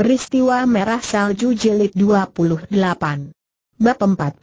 Peristiwa Merah Salju Jelit 28 Bab 44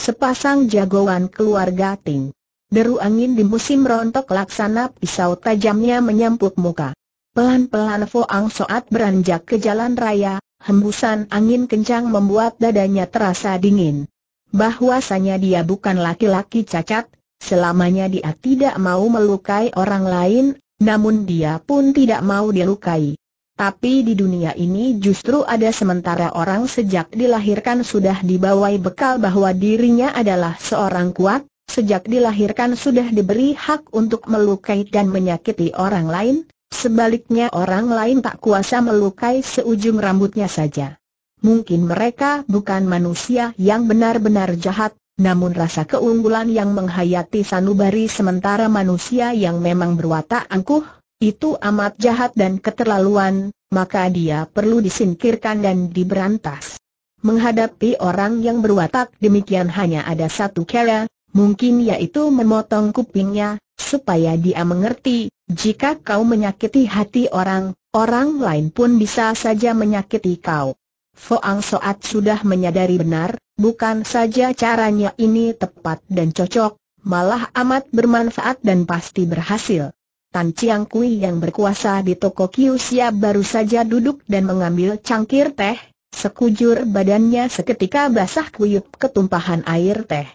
Sepasang jagoan keluarga Ting Deru angin di musim rontok laksana pisau tajamnya menyampuk muka Pelan-pelan Foang Soat beranjak ke jalan raya Hembusan angin kencang membuat dadanya terasa dingin Bahwasanya dia bukan laki-laki cacat Selamanya dia tidak mau melukai orang lain Namun dia pun tidak mau dilukai tapi di dunia ini justru ada sementara orang sejak dilahirkan sudah dibawai bekal bahwa dirinya adalah seorang kuat, sejak dilahirkan sudah diberi hak untuk melukai dan menyakiti orang lain, sebaliknya orang lain tak kuasa melukai seujung rambutnya saja. Mungkin mereka bukan manusia yang benar-benar jahat, namun rasa keunggulan yang menghayati sanubari sementara manusia yang memang berwatak angkuh, itu amat jahat dan keterlaluan, maka dia perlu disingkirkan dan diberantas. Menghadapi orang yang berwatak demikian hanya ada satu cara, mungkin yaitu memotong kupingnya, supaya dia mengerti, jika kau menyakiti hati orang, orang lain pun bisa saja menyakiti kau. Foang Soat sudah menyadari benar, bukan saja caranya ini tepat dan cocok, malah amat bermanfaat dan pasti berhasil. Tan Chiang Kui yang berkuasa di toko Kiusia baru saja duduk dan mengambil cangkir teh, sekujur badannya seketika basah kuyup ketumpahan air teh.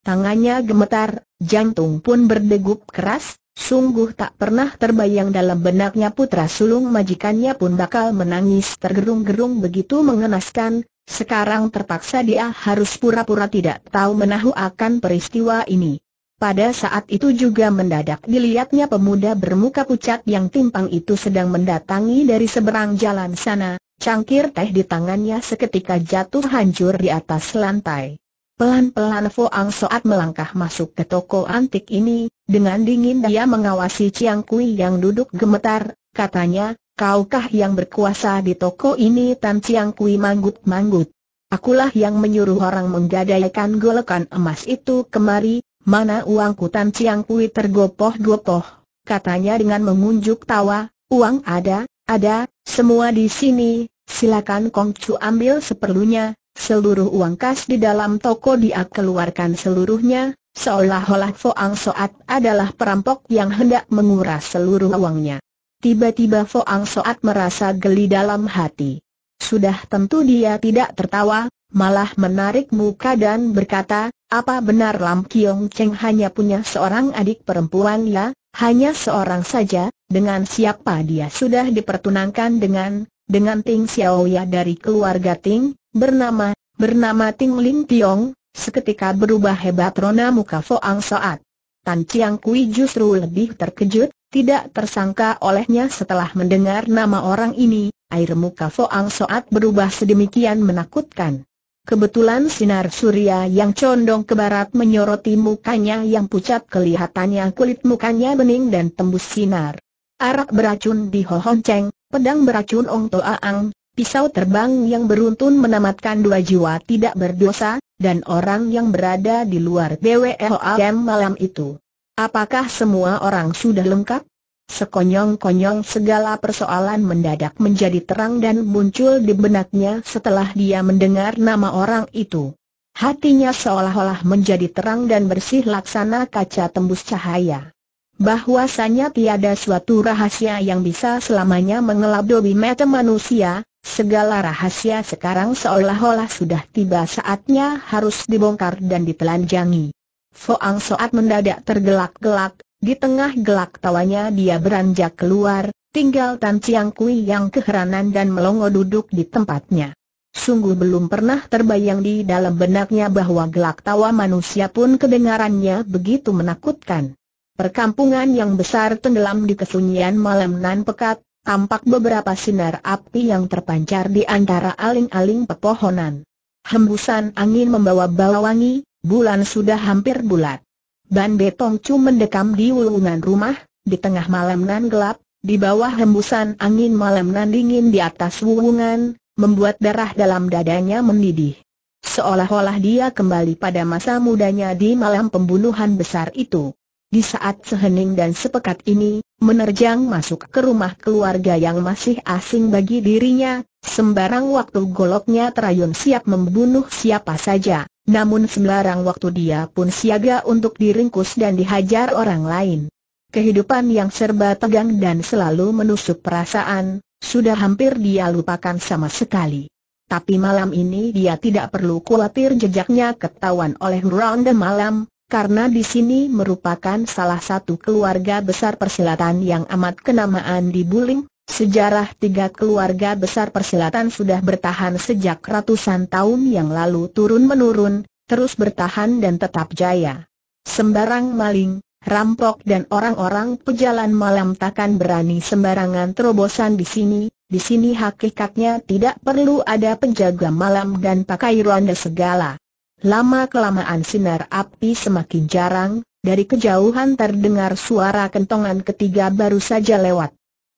Tangannya gemetar, jantung pun berdegup keras, sungguh tak pernah terbayang dalam benaknya putra sulung majikannya pun bakal menangis tergerung-gerung begitu mengenaskan, sekarang terpaksa dia harus pura-pura tidak tahu menahu akan peristiwa ini. Pada saat itu juga mendadak dilihatnya pemuda bermuka pucat yang timpang itu sedang mendatangi dari seberang jalan sana, cangkir teh di tangannya seketika jatuh hancur di atas lantai. Pelan-pelan Foang Soat melangkah masuk ke toko antik ini, dengan dingin dia mengawasi Chiang Kui yang duduk gemetar, katanya, kaukah yang berkuasa di toko ini Tan Chiang Kui manggut-manggut. Akulah yang menyuruh orang menggadaikan golekan emas itu kemari, Mana uangku Tan Chiang Kui tergopoh-gopoh, katanya dengan mengunjuk tawa, uang ada, ada, semua di sini, silakan Kong Chu ambil seperlunya, seluruh uang kas di dalam toko dia keluarkan seluruhnya, seolah-olah Foang Soat adalah perampok yang hendak menguras seluruh uangnya. Tiba-tiba Foang Soat merasa geli dalam hati. Sudah tentu dia tidak tertawa, malah menarik muka dan berkata, apa benar Lam Kiong Cheng hanya punya seorang adik perempuan ya, hanya seorang saja, dengan siapa dia sudah dipertunangkan dengan, dengan Ting Xiaoya dari keluarga Ting, bernama, bernama Ting Ling Tiong, seketika berubah hebat rona muka Foang Soat. Tan Chiang Kui justru lebih terkejut, tidak tersangka olehnya setelah mendengar nama orang ini, air muka Foang Soat berubah sedemikian menakutkan. Kebetulan sinar surya yang condong ke barat menyoroti mukanya yang pucat kelihatannya kulit mukanya bening dan tembus sinar. Arak beracun di Hon Cheng, pedang beracun Ong Ang, pisau terbang yang beruntun menamatkan dua jiwa tidak berdosa, dan orang yang berada di luar BWE malam itu. Apakah semua orang sudah lengkap? Sekonyong-konyong segala persoalan mendadak menjadi terang dan muncul di benaknya setelah dia mendengar nama orang itu. Hatinya seolah-olah menjadi terang dan bersih laksana kaca tembus cahaya. Bahwasanya tiada suatu rahasia yang bisa selamanya mengelabui mata manusia, segala rahasia sekarang seolah-olah sudah tiba saatnya harus dibongkar dan ditelanjangi. Foang Soat mendadak tergelak-gelak, di tengah gelak tawanya dia beranjak keluar, tinggal Tan Chiang Kui yang keheranan dan melongo duduk di tempatnya. Sungguh belum pernah terbayang di dalam benaknya bahwa gelak tawa manusia pun kedengarannya begitu menakutkan. Perkampungan yang besar tenggelam di kesunyian malam nan pekat, tampak beberapa sinar api yang terpancar di antara aling-aling pepohonan. Hembusan angin membawa bau wangi, bulan sudah hampir bulat. Ban Betong Chu mendekam di wulungan rumah, di tengah malam nan gelap, di bawah hembusan angin malam nan dingin di atas wulungan, membuat darah dalam dadanya mendidih. Seolah-olah dia kembali pada masa mudanya di malam pembunuhan besar itu. Di saat sehening dan sepekat ini, menerjang masuk ke rumah keluarga yang masih asing bagi dirinya, sembarang waktu goloknya terayun siap membunuh siapa saja. Namun sembarang waktu dia pun siaga untuk diringkus dan dihajar orang lain. Kehidupan yang serba tegang dan selalu menusuk perasaan, sudah hampir dia lupakan sama sekali. Tapi malam ini dia tidak perlu khawatir jejaknya ketahuan oleh Ronde Malam, karena di sini merupakan salah satu keluarga besar persilatan yang amat kenamaan di Buling, Sejarah tiga keluarga besar persilatan sudah bertahan sejak ratusan tahun yang lalu turun-menurun, terus bertahan dan tetap jaya. Sembarang maling, rampok dan orang-orang pejalan malam takkan berani sembarangan terobosan di sini, di sini hakikatnya tidak perlu ada penjaga malam dan pakai ronda segala. Lama-kelamaan sinar api semakin jarang, dari kejauhan terdengar suara kentongan ketiga baru saja lewat.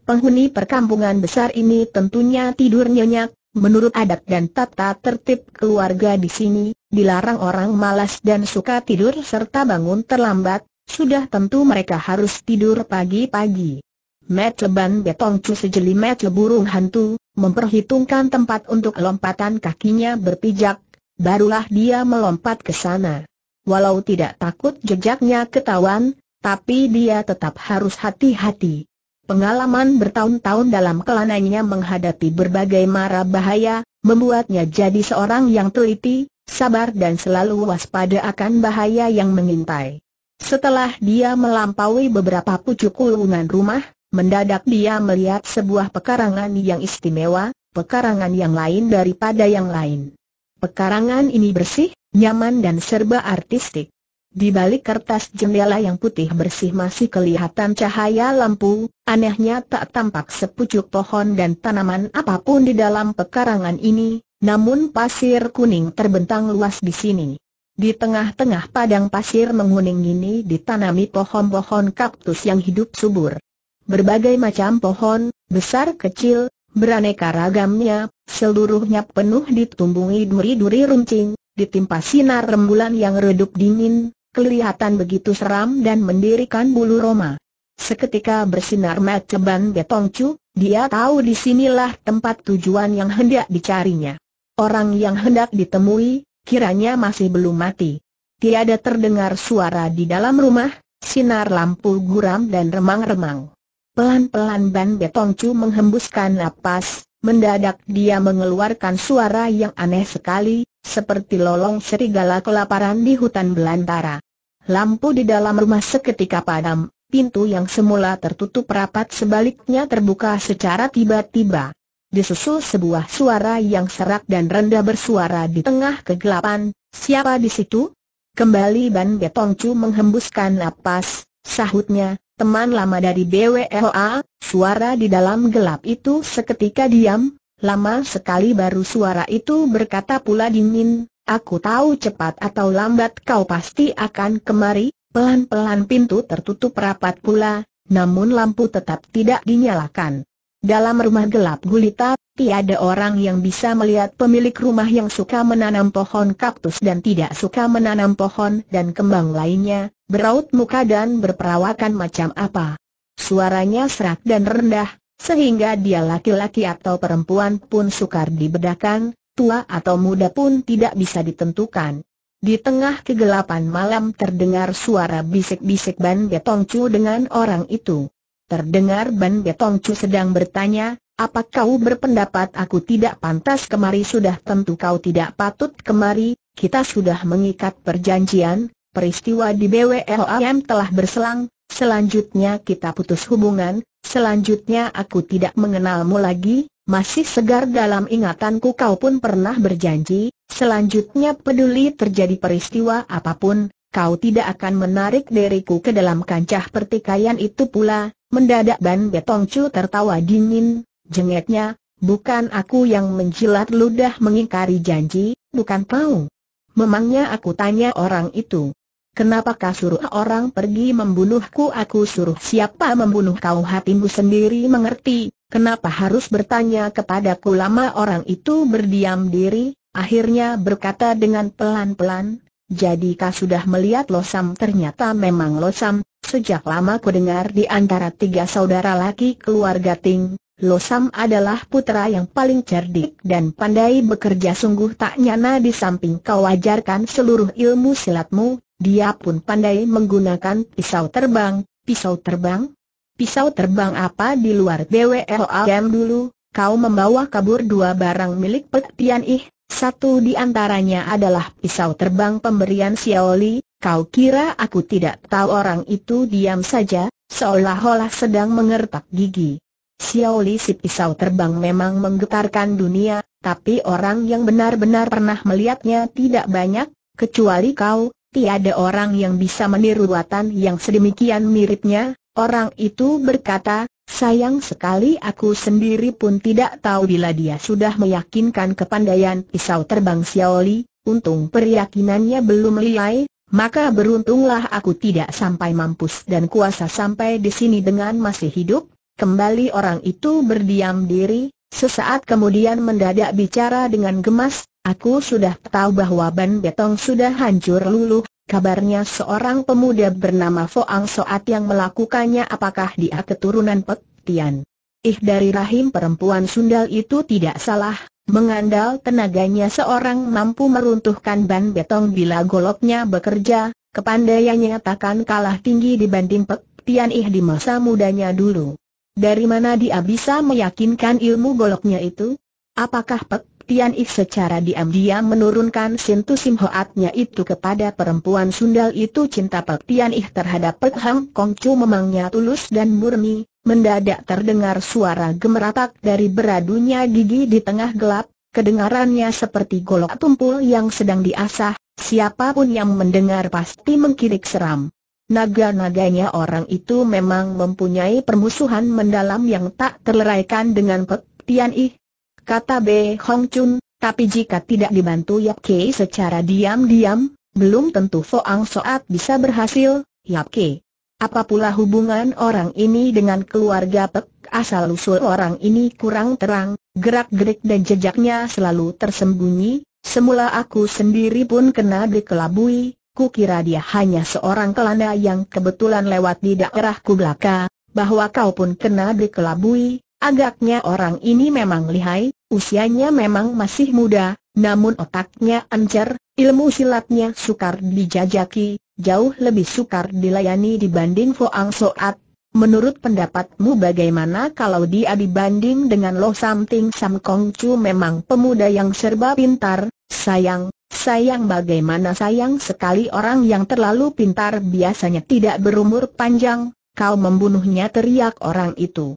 Penghuni perkampungan besar ini tentunya tidur nyenyak, menurut adat dan tata tertib keluarga di sini, dilarang orang malas dan suka tidur serta bangun terlambat, sudah tentu mereka harus tidur pagi-pagi. Met leban betong cu sejeli met leburung hantu, memperhitungkan tempat untuk lompatan kakinya berpijak, barulah dia melompat ke sana. Walau tidak takut jejaknya ketahuan, tapi dia tetap harus hati-hati. Pengalaman bertahun-tahun dalam kelananya menghadapi berbagai mara bahaya, membuatnya jadi seorang yang teliti, sabar dan selalu waspada akan bahaya yang mengintai. Setelah dia melampaui beberapa pucuk kulungan rumah, mendadak dia melihat sebuah pekarangan yang istimewa, pekarangan yang lain daripada yang lain. Pekarangan ini bersih, nyaman dan serba artistik. Di balik kertas jendela yang putih bersih masih kelihatan cahaya lampu, anehnya tak tampak sepucuk pohon dan tanaman apapun di dalam pekarangan ini, namun pasir kuning terbentang luas di sini. Di tengah-tengah padang pasir menguning ini ditanami pohon-pohon kaktus yang hidup subur. Berbagai macam pohon, besar kecil, beraneka ragamnya, seluruhnya penuh ditumbungi duri-duri runcing, ditimpa sinar rembulan yang redup dingin, kelihatan begitu seram dan mendirikan bulu roma. Seketika bersinar ban Betongcu, dia tahu disinilah tempat tujuan yang hendak dicarinya. Orang yang hendak ditemui, kiranya masih belum mati. Tiada terdengar suara di dalam rumah, sinar lampu guram dan remang-remang. Pelan-pelan Ban Betongcu menghembuskan napas, mendadak dia mengeluarkan suara yang aneh sekali, seperti lolong serigala kelaparan di hutan belantara. Lampu di dalam rumah seketika padam, pintu yang semula tertutup rapat sebaliknya terbuka secara tiba-tiba. Disusul sebuah suara yang serak dan rendah bersuara di tengah kegelapan, siapa di situ? Kembali Ban Betongcu menghembuskan napas, sahutnya, teman lama dari BWLA, suara di dalam gelap itu seketika diam, lama sekali baru suara itu berkata pula dingin, Aku tahu cepat atau lambat kau pasti akan kemari, pelan-pelan pintu tertutup rapat pula, namun lampu tetap tidak dinyalakan. Dalam rumah gelap gulita, tiada orang yang bisa melihat pemilik rumah yang suka menanam pohon kaktus dan tidak suka menanam pohon dan kembang lainnya, beraut muka dan berperawakan macam apa. Suaranya serak dan rendah, sehingga dia laki-laki atau perempuan pun sukar dibedakan, tua atau muda pun tidak bisa ditentukan. Di tengah kegelapan malam terdengar suara bisik-bisik Ban Betong Chu dengan orang itu. Terdengar Ban Betong Chu sedang bertanya, apa kau berpendapat aku tidak pantas kemari sudah tentu kau tidak patut kemari, kita sudah mengikat perjanjian, peristiwa di BWLAM telah berselang, selanjutnya kita putus hubungan, selanjutnya aku tidak mengenalmu lagi, masih segar dalam ingatanku kau pun pernah berjanji, selanjutnya peduli terjadi peristiwa apapun, kau tidak akan menarik diriku ke dalam kancah pertikaian itu pula. Mendadak Ban Betongcu tertawa dingin, jengeknya, bukan aku yang menjilat ludah mengingkari janji, bukan kau. Memangnya aku tanya orang itu, Kenapa kau suruh orang pergi membunuhku? Aku suruh siapa membunuh kau? Hatimu sendiri mengerti. Kenapa harus bertanya kepadaku? Lama orang itu berdiam diri, akhirnya berkata dengan pelan-pelan, "Jadi kau sudah melihat Losam? Ternyata memang Losam. Sejak lama ku dengar di antara tiga saudara laki keluarga Ting, Losam adalah putra yang paling cerdik dan pandai bekerja sungguh tak nyana di samping kau ajarkan seluruh ilmu silatmu, dia pun pandai menggunakan pisau terbang, pisau terbang? Pisau terbang apa di luar BWLAM dulu, kau membawa kabur dua barang milik Pek Tian Ih, satu di antaranya adalah pisau terbang pemberian Xiaoli, kau kira aku tidak tahu orang itu diam saja, seolah-olah sedang mengertak gigi. Xiaoli si pisau terbang memang menggetarkan dunia, tapi orang yang benar-benar pernah melihatnya tidak banyak, kecuali kau, tiada orang yang bisa meniru buatan yang sedemikian miripnya, orang itu berkata, sayang sekali aku sendiri pun tidak tahu bila dia sudah meyakinkan kepandaian pisau terbang Xiaoli, untung peryakinannya belum liai, maka beruntunglah aku tidak sampai mampus dan kuasa sampai di sini dengan masih hidup, Kembali orang itu berdiam diri, sesaat kemudian mendadak bicara dengan gemas, Aku sudah tahu bahwa ban betong sudah hancur Lulu. kabarnya seorang pemuda bernama Foang Soat yang melakukannya apakah dia keturunan Pek Tian. Ih dari rahim perempuan sundal itu tidak salah, mengandal tenaganya seorang mampu meruntuhkan ban betong bila goloknya bekerja, kepandaiannya takkan kalah tinggi dibanding Pek Tian Ih di masa mudanya dulu. Dari mana dia bisa meyakinkan ilmu goloknya itu? Apakah Pek Tian Ik secara diam-diam menurunkan Sintu Simhoatnya itu kepada perempuan sundal itu cinta Pek Tian Ik terhadap Pek Hang Kong Chu memangnya tulus dan murni, mendadak terdengar suara gemeratak dari beradunya gigi di tengah gelap, kedengarannya seperti golok tumpul yang sedang diasah, siapapun yang mendengar pasti mengkirik seram. Naga-naganya orang itu memang mempunyai permusuhan mendalam yang tak terleraikan dengan Pek Tian Ik kata Be Hong Chun, tapi jika tidak dibantu Yap Kei secara diam-diam, belum tentu Foang Soat bisa berhasil, Yap Kei. Apa pula hubungan orang ini dengan keluarga Pek, asal-usul orang ini kurang terang, gerak-gerik dan jejaknya selalu tersembunyi, semula aku sendiri pun kena dikelabui, kukira dia hanya seorang kelana yang kebetulan lewat di daerahku belaka, bahwa kau pun kena dikelabui, Agaknya orang ini memang lihai, usianya memang masih muda, namun otaknya encer, ilmu silatnya sukar dijajaki, jauh lebih sukar dilayani dibanding Foang Soat. Menurut pendapatmu bagaimana kalau dia dibanding dengan Lo Samting Sam Kong Chu memang pemuda yang serba pintar, sayang, sayang bagaimana sayang sekali orang yang terlalu pintar biasanya tidak berumur panjang, kau membunuhnya teriak orang itu.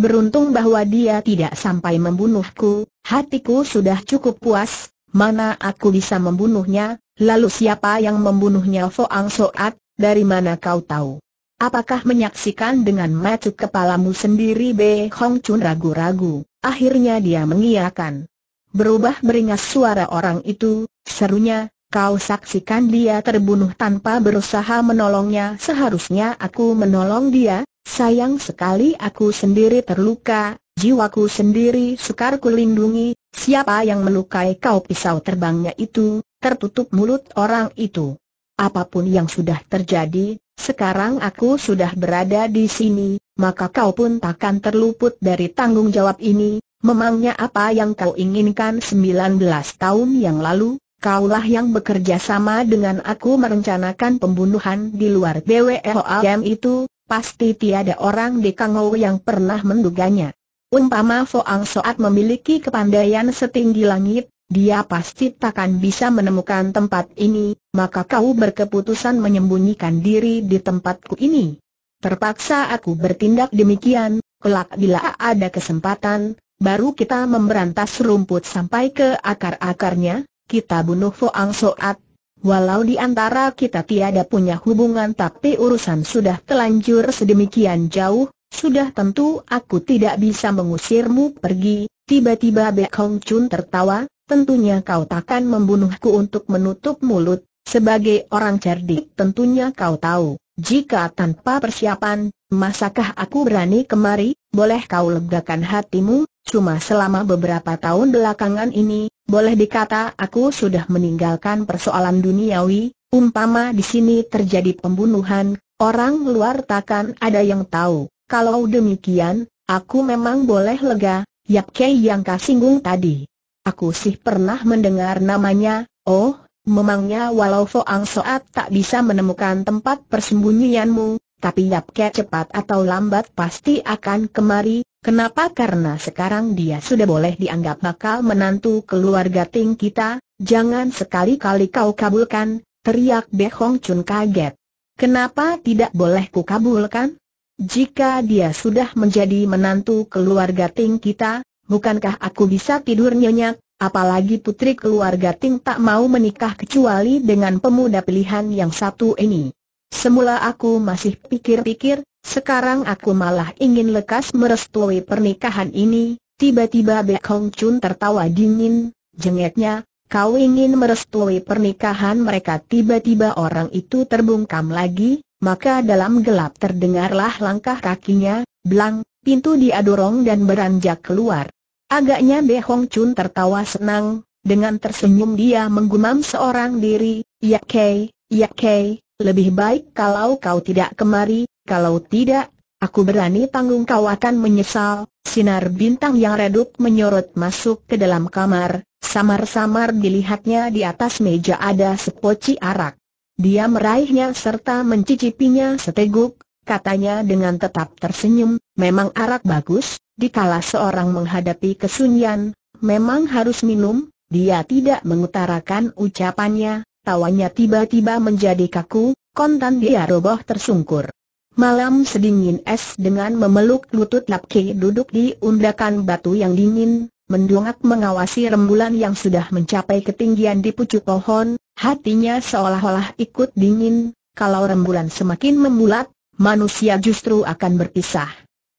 Beruntung bahwa dia tidak sampai membunuhku, hatiku sudah cukup puas, mana aku bisa membunuhnya, lalu siapa yang membunuhnya Foang Soat, dari mana kau tahu? Apakah menyaksikan dengan macu kepalamu sendiri Be Hong Chun ragu-ragu, akhirnya dia mengiakan. Berubah beringas suara orang itu, serunya, kau saksikan dia terbunuh tanpa berusaha menolongnya seharusnya aku menolong dia, Sayang sekali aku sendiri terluka, jiwaku sendiri sukar kulindungi, siapa yang melukai kau pisau terbangnya itu, tertutup mulut orang itu. Apapun yang sudah terjadi, sekarang aku sudah berada di sini, maka kau pun takkan terluput dari tanggung jawab ini, memangnya apa yang kau inginkan 19 tahun yang lalu, Kaulah yang bekerja sama dengan aku merencanakan pembunuhan di luar BWOAM itu, pasti tiada orang di Kangou yang pernah menduganya. Umpama Foang Soat memiliki kepandaian setinggi langit, dia pasti takkan bisa menemukan tempat ini, maka kau berkeputusan menyembunyikan diri di tempatku ini. Terpaksa aku bertindak demikian, kelak bila ada kesempatan, baru kita memberantas rumput sampai ke akar-akarnya, kita bunuh Foang Soat, Walau di antara kita tiada punya hubungan tapi urusan sudah telanjur sedemikian jauh, sudah tentu aku tidak bisa mengusirmu pergi. Tiba-tiba Bek Hong Chun tertawa, tentunya kau takkan membunuhku untuk menutup mulut. Sebagai orang cerdik tentunya kau tahu, jika tanpa persiapan, masakah aku berani kemari, boleh kau legakan hatimu, cuma selama beberapa tahun belakangan ini, boleh dikata aku sudah meninggalkan persoalan duniawi, umpama di sini terjadi pembunuhan, orang luar takkan ada yang tahu. Kalau demikian, aku memang boleh lega, Yap Kei yang kasinggung tadi. Aku sih pernah mendengar namanya, oh, memangnya walau Foang Soat tak bisa menemukan tempat persembunyianmu, tapi Yap Kei cepat atau lambat pasti akan kemari, Kenapa? Karena sekarang dia sudah boleh dianggap bakal menantu keluarga Ting kita, jangan sekali-kali kau kabulkan, teriak Be Hong Chun kaget. Kenapa tidak boleh ku kabulkan? Jika dia sudah menjadi menantu keluarga Ting kita, bukankah aku bisa tidur nyenyak, apalagi putri keluarga Ting tak mau menikah kecuali dengan pemuda pilihan yang satu ini. Semula aku masih pikir-pikir, sekarang aku malah ingin lekas merestui pernikahan ini. Tiba-tiba Bek Hong Chun tertawa dingin, jengeknya, kau ingin merestui pernikahan mereka tiba-tiba orang itu terbungkam lagi, maka dalam gelap terdengarlah langkah kakinya, belang, pintu dia dan beranjak keluar. Agaknya Bek Hong Chun tertawa senang, dengan tersenyum dia menggumam seorang diri, ya kei, ya kei, lebih baik kalau kau tidak kemari, kalau tidak, aku berani tanggung kau akan menyesal. Sinar bintang yang redup menyorot masuk ke dalam kamar, samar-samar dilihatnya di atas meja ada sepoci arak. Dia meraihnya serta mencicipinya seteguk, katanya dengan tetap tersenyum, memang arak bagus, dikala seorang menghadapi kesunyian, memang harus minum, dia tidak mengutarakan ucapannya, tawanya tiba-tiba menjadi kaku, kontan dia roboh tersungkur. Malam sedingin es dengan memeluk lutut Lapke duduk di undakan batu yang dingin, mendongak mengawasi rembulan yang sudah mencapai ketinggian di pucuk pohon, hatinya seolah-olah ikut dingin, kalau rembulan semakin membulat, manusia justru akan berpisah.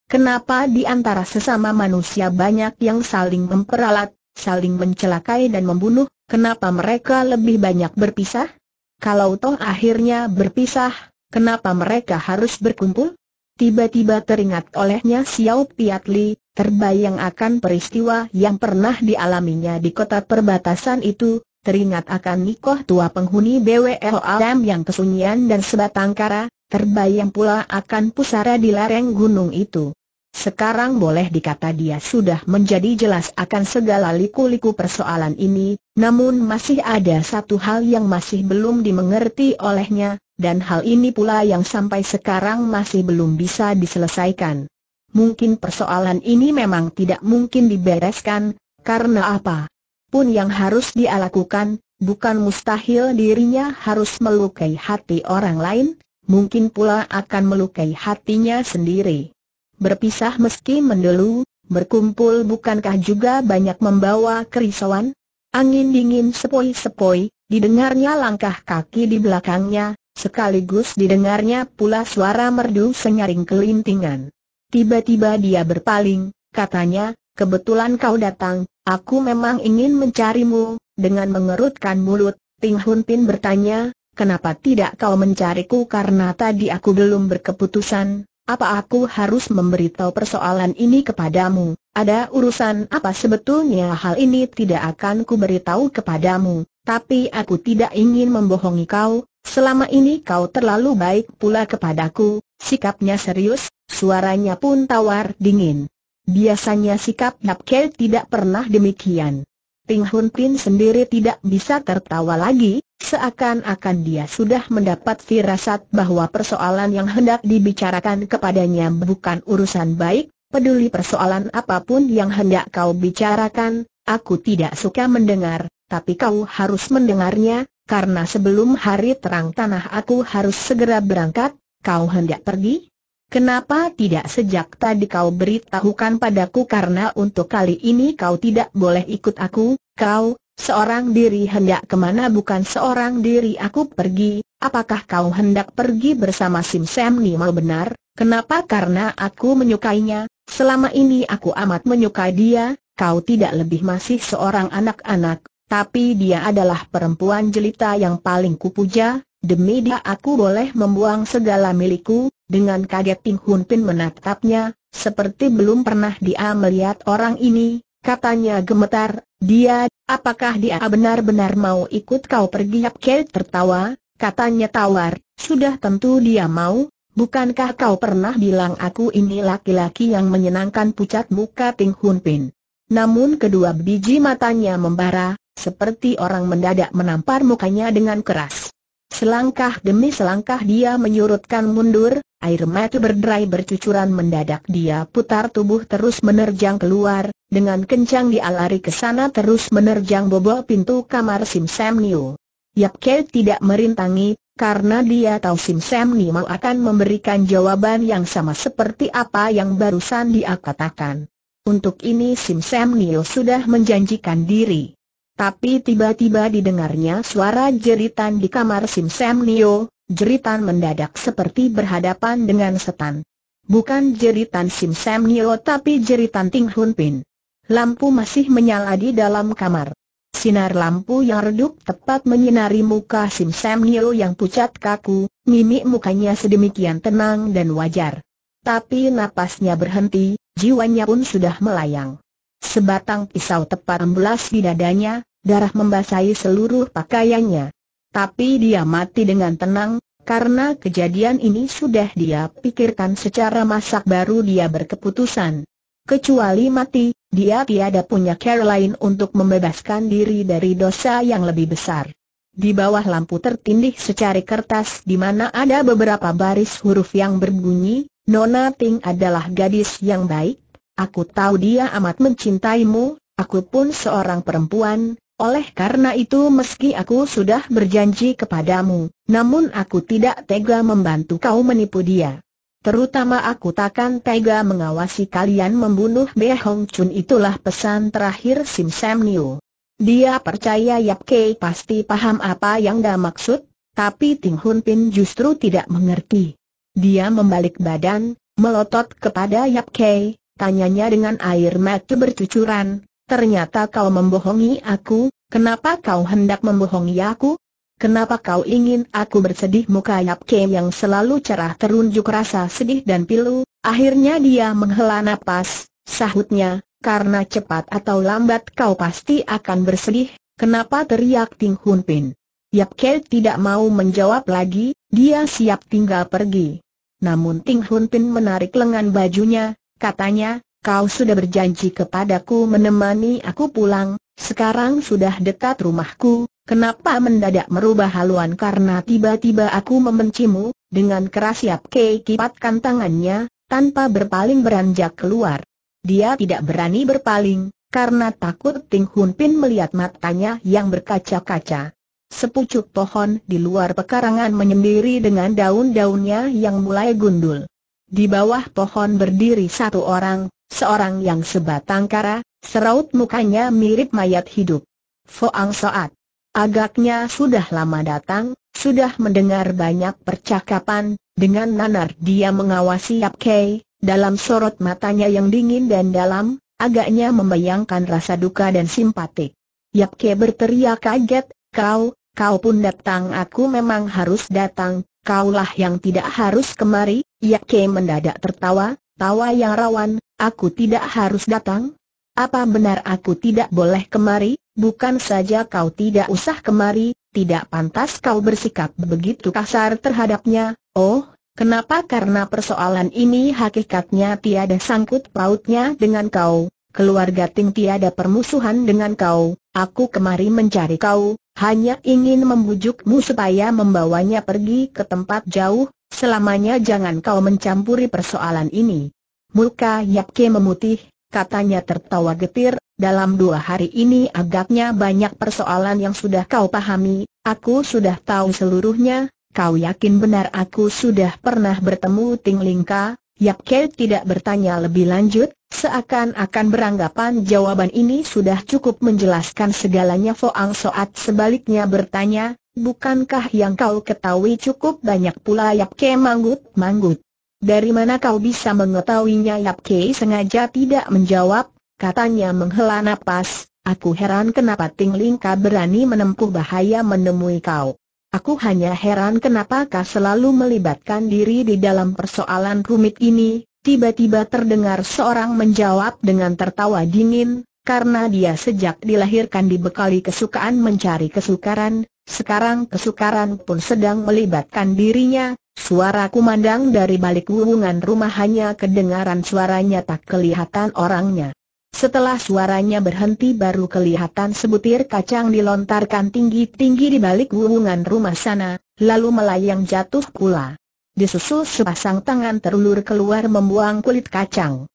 Kenapa di antara sesama manusia banyak yang saling memperalat, saling mencelakai dan membunuh, kenapa mereka lebih banyak berpisah? Kalau toh akhirnya berpisah, Kenapa mereka harus berkumpul? Tiba-tiba teringat olehnya Xiao Piatli, terbayang akan peristiwa yang pernah dialaminya di kota perbatasan itu, teringat akan nikah tua penghuni BWL yang kesunyian dan sebatang kara, terbayang pula akan pusara di lereng gunung itu. Sekarang boleh dikata dia sudah menjadi jelas akan segala liku-liku persoalan ini, namun masih ada satu hal yang masih belum dimengerti olehnya, dan hal ini pula yang sampai sekarang masih belum bisa diselesaikan. Mungkin persoalan ini memang tidak mungkin dibereskan, karena apa pun yang harus dia lakukan, bukan mustahil dirinya harus melukai hati orang lain, mungkin pula akan melukai hatinya sendiri. Berpisah meski mendelu, berkumpul bukankah juga banyak membawa kerisauan? Angin dingin sepoi-sepoi, didengarnya langkah kaki di belakangnya, Sekaligus didengarnya pula suara merdu senyaring kelintingan. Tiba-tiba dia berpaling, katanya, kebetulan kau datang, aku memang ingin mencarimu, dengan mengerutkan mulut, Ting Hun Pin bertanya, kenapa tidak kau mencariku karena tadi aku belum berkeputusan, apa aku harus memberitahu persoalan ini kepadamu, ada urusan apa sebetulnya hal ini tidak akan ku beritahu kepadamu, tapi aku tidak ingin membohongi kau, Selama ini kau terlalu baik pula kepadaku, sikapnya serius, suaranya pun tawar dingin. Biasanya sikap Napkel tidak pernah demikian. Ping Hun Pin sendiri tidak bisa tertawa lagi, seakan-akan dia sudah mendapat firasat bahwa persoalan yang hendak dibicarakan kepadanya bukan urusan baik, peduli persoalan apapun yang hendak kau bicarakan, aku tidak suka mendengar, tapi kau harus mendengarnya, karena sebelum hari terang tanah aku harus segera berangkat, kau hendak pergi? Kenapa tidak sejak tadi kau beritahukan padaku karena untuk kali ini kau tidak boleh ikut aku, kau, seorang diri hendak kemana bukan seorang diri aku pergi, apakah kau hendak pergi bersama Sim Sam mau benar? Kenapa karena aku menyukainya, selama ini aku amat menyukai dia, kau tidak lebih masih seorang anak-anak, tapi dia adalah perempuan jelita yang paling kupuja, demi dia aku boleh membuang segala milikku, dengan kaget Ping Hun Pin menatapnya, seperti belum pernah dia melihat orang ini, katanya gemetar, dia, apakah dia benar-benar mau ikut kau pergi Yap Kel tertawa, katanya tawar, sudah tentu dia mau, bukankah kau pernah bilang aku ini laki-laki yang menyenangkan pucat muka Ting Hun Pin. Namun kedua biji matanya membara, seperti orang mendadak menampar mukanya dengan keras. Selangkah demi selangkah dia menyurutkan mundur, air mata berderai bercucuran mendadak dia putar tubuh terus menerjang keluar, dengan kencang dia lari ke sana terus menerjang bobol pintu kamar Sim Sam Niu. Yap Ke tidak merintangi, karena dia tahu Sim Sam Niu akan memberikan jawaban yang sama seperti apa yang barusan dia katakan. Untuk ini Sim Sam Niu sudah menjanjikan diri. Tapi tiba-tiba didengarnya suara jeritan di kamar Sim Sam Nio, jeritan mendadak seperti berhadapan dengan setan. Bukan jeritan Sim Sam Nio tapi jeritan Ting Hun Pin. Lampu masih menyala di dalam kamar. Sinar lampu yang redup tepat menyinari muka Sim Sam Nio yang pucat kaku, mimik mukanya sedemikian tenang dan wajar. Tapi napasnya berhenti, jiwanya pun sudah melayang. Sebatang pisau tepat membelas di dadanya, darah membasahi seluruh pakaiannya. Tapi dia mati dengan tenang, karena kejadian ini sudah dia pikirkan secara masak baru dia berkeputusan. Kecuali mati, dia tiada punya cara lain untuk membebaskan diri dari dosa yang lebih besar. Di bawah lampu tertindih secari kertas di mana ada beberapa baris huruf yang berbunyi, Nona Ting adalah gadis yang baik, Aku tahu dia amat mencintaimu, aku pun seorang perempuan, oleh karena itu meski aku sudah berjanji kepadamu, namun aku tidak tega membantu kau menipu dia. Terutama aku takkan tega mengawasi kalian membunuh Be Hong Chun itulah pesan terakhir Sim Sam Niu. Dia percaya Yap Kei pasti paham apa yang dia maksud, tapi Ting Hun Pin justru tidak mengerti. Dia membalik badan, melotot kepada Yap Kei, Tanyanya dengan air mata bercucuran, ternyata kau membohongi aku, kenapa kau hendak membohongi aku? Kenapa kau ingin aku bersedih muka Yap Ke yang selalu cerah terunjuk rasa sedih dan pilu, akhirnya dia menghela napas, sahutnya, karena cepat atau lambat kau pasti akan bersedih, kenapa teriak Ting Hun Pin? Yap Ke tidak mau menjawab lagi, dia siap tinggal pergi. Namun Ting Hun Pin menarik lengan bajunya, Katanya, kau sudah berjanji kepadaku menemani aku pulang, sekarang sudah dekat rumahku, Kenapa mendadak merubah haluan karena tiba-tiba aku membencimu, dengan keras siap Kei kipatkan tangannya, tanpa berpaling beranjak keluar. Dia tidak berani berpaling, karena takut Ting Hun Pin melihat matanya yang berkaca-kaca. Sepucuk pohon di luar pekarangan menyendiri dengan daun-daunnya yang mulai gundul. Di bawah pohon berdiri satu orang, seorang yang sebatang kara, seraut mukanya mirip mayat hidup. Foang Soat. Agaknya sudah lama datang, sudah mendengar banyak percakapan, dengan nanar dia mengawasi Yap Kei, dalam sorot matanya yang dingin dan dalam, agaknya membayangkan rasa duka dan simpatik. Yap Kei berteriak kaget, kau, kau pun datang aku memang harus datang, kaulah yang tidak harus kemari, Yake mendadak tertawa, tawa yang rawan, aku tidak harus datang? Apa benar aku tidak boleh kemari? Bukan saja kau tidak usah kemari, tidak pantas kau bersikap begitu kasar terhadapnya, oh, kenapa karena persoalan ini hakikatnya tiada sangkut pautnya dengan kau, keluarga Ting tiada permusuhan dengan kau, aku kemari mencari kau, hanya ingin membujukmu supaya membawanya pergi ke tempat jauh, selamanya jangan kau mencampuri persoalan ini. Muka Yapke memutih, katanya tertawa getir, dalam dua hari ini agaknya banyak persoalan yang sudah kau pahami, aku sudah tahu seluruhnya, kau yakin benar aku sudah pernah bertemu Ting Lingka? Yapke tidak bertanya lebih lanjut, seakan-akan beranggapan jawaban ini sudah cukup menjelaskan segalanya Foang Soat sebaliknya bertanya, Bukankah yang kau ketahui cukup banyak pula Yap Ke manggut-manggut? Dari mana kau bisa mengetahuinya Yap Ke sengaja tidak menjawab, katanya menghela nafas. aku heran kenapa Ting Lingka berani menempuh bahaya menemui kau. Aku hanya heran kenapa kau selalu melibatkan diri di dalam persoalan rumit ini, tiba-tiba terdengar seorang menjawab dengan tertawa dingin, karena dia sejak dilahirkan dibekali kesukaan mencari kesukaran, sekarang kesukaran pun sedang melibatkan dirinya, suara kumandang dari balik wuhungan rumah hanya kedengaran suaranya tak kelihatan orangnya. Setelah suaranya berhenti baru kelihatan sebutir kacang dilontarkan tinggi-tinggi di balik wuhungan rumah sana, lalu melayang jatuh pula. Disusul sepasang tangan terulur keluar membuang kulit kacang.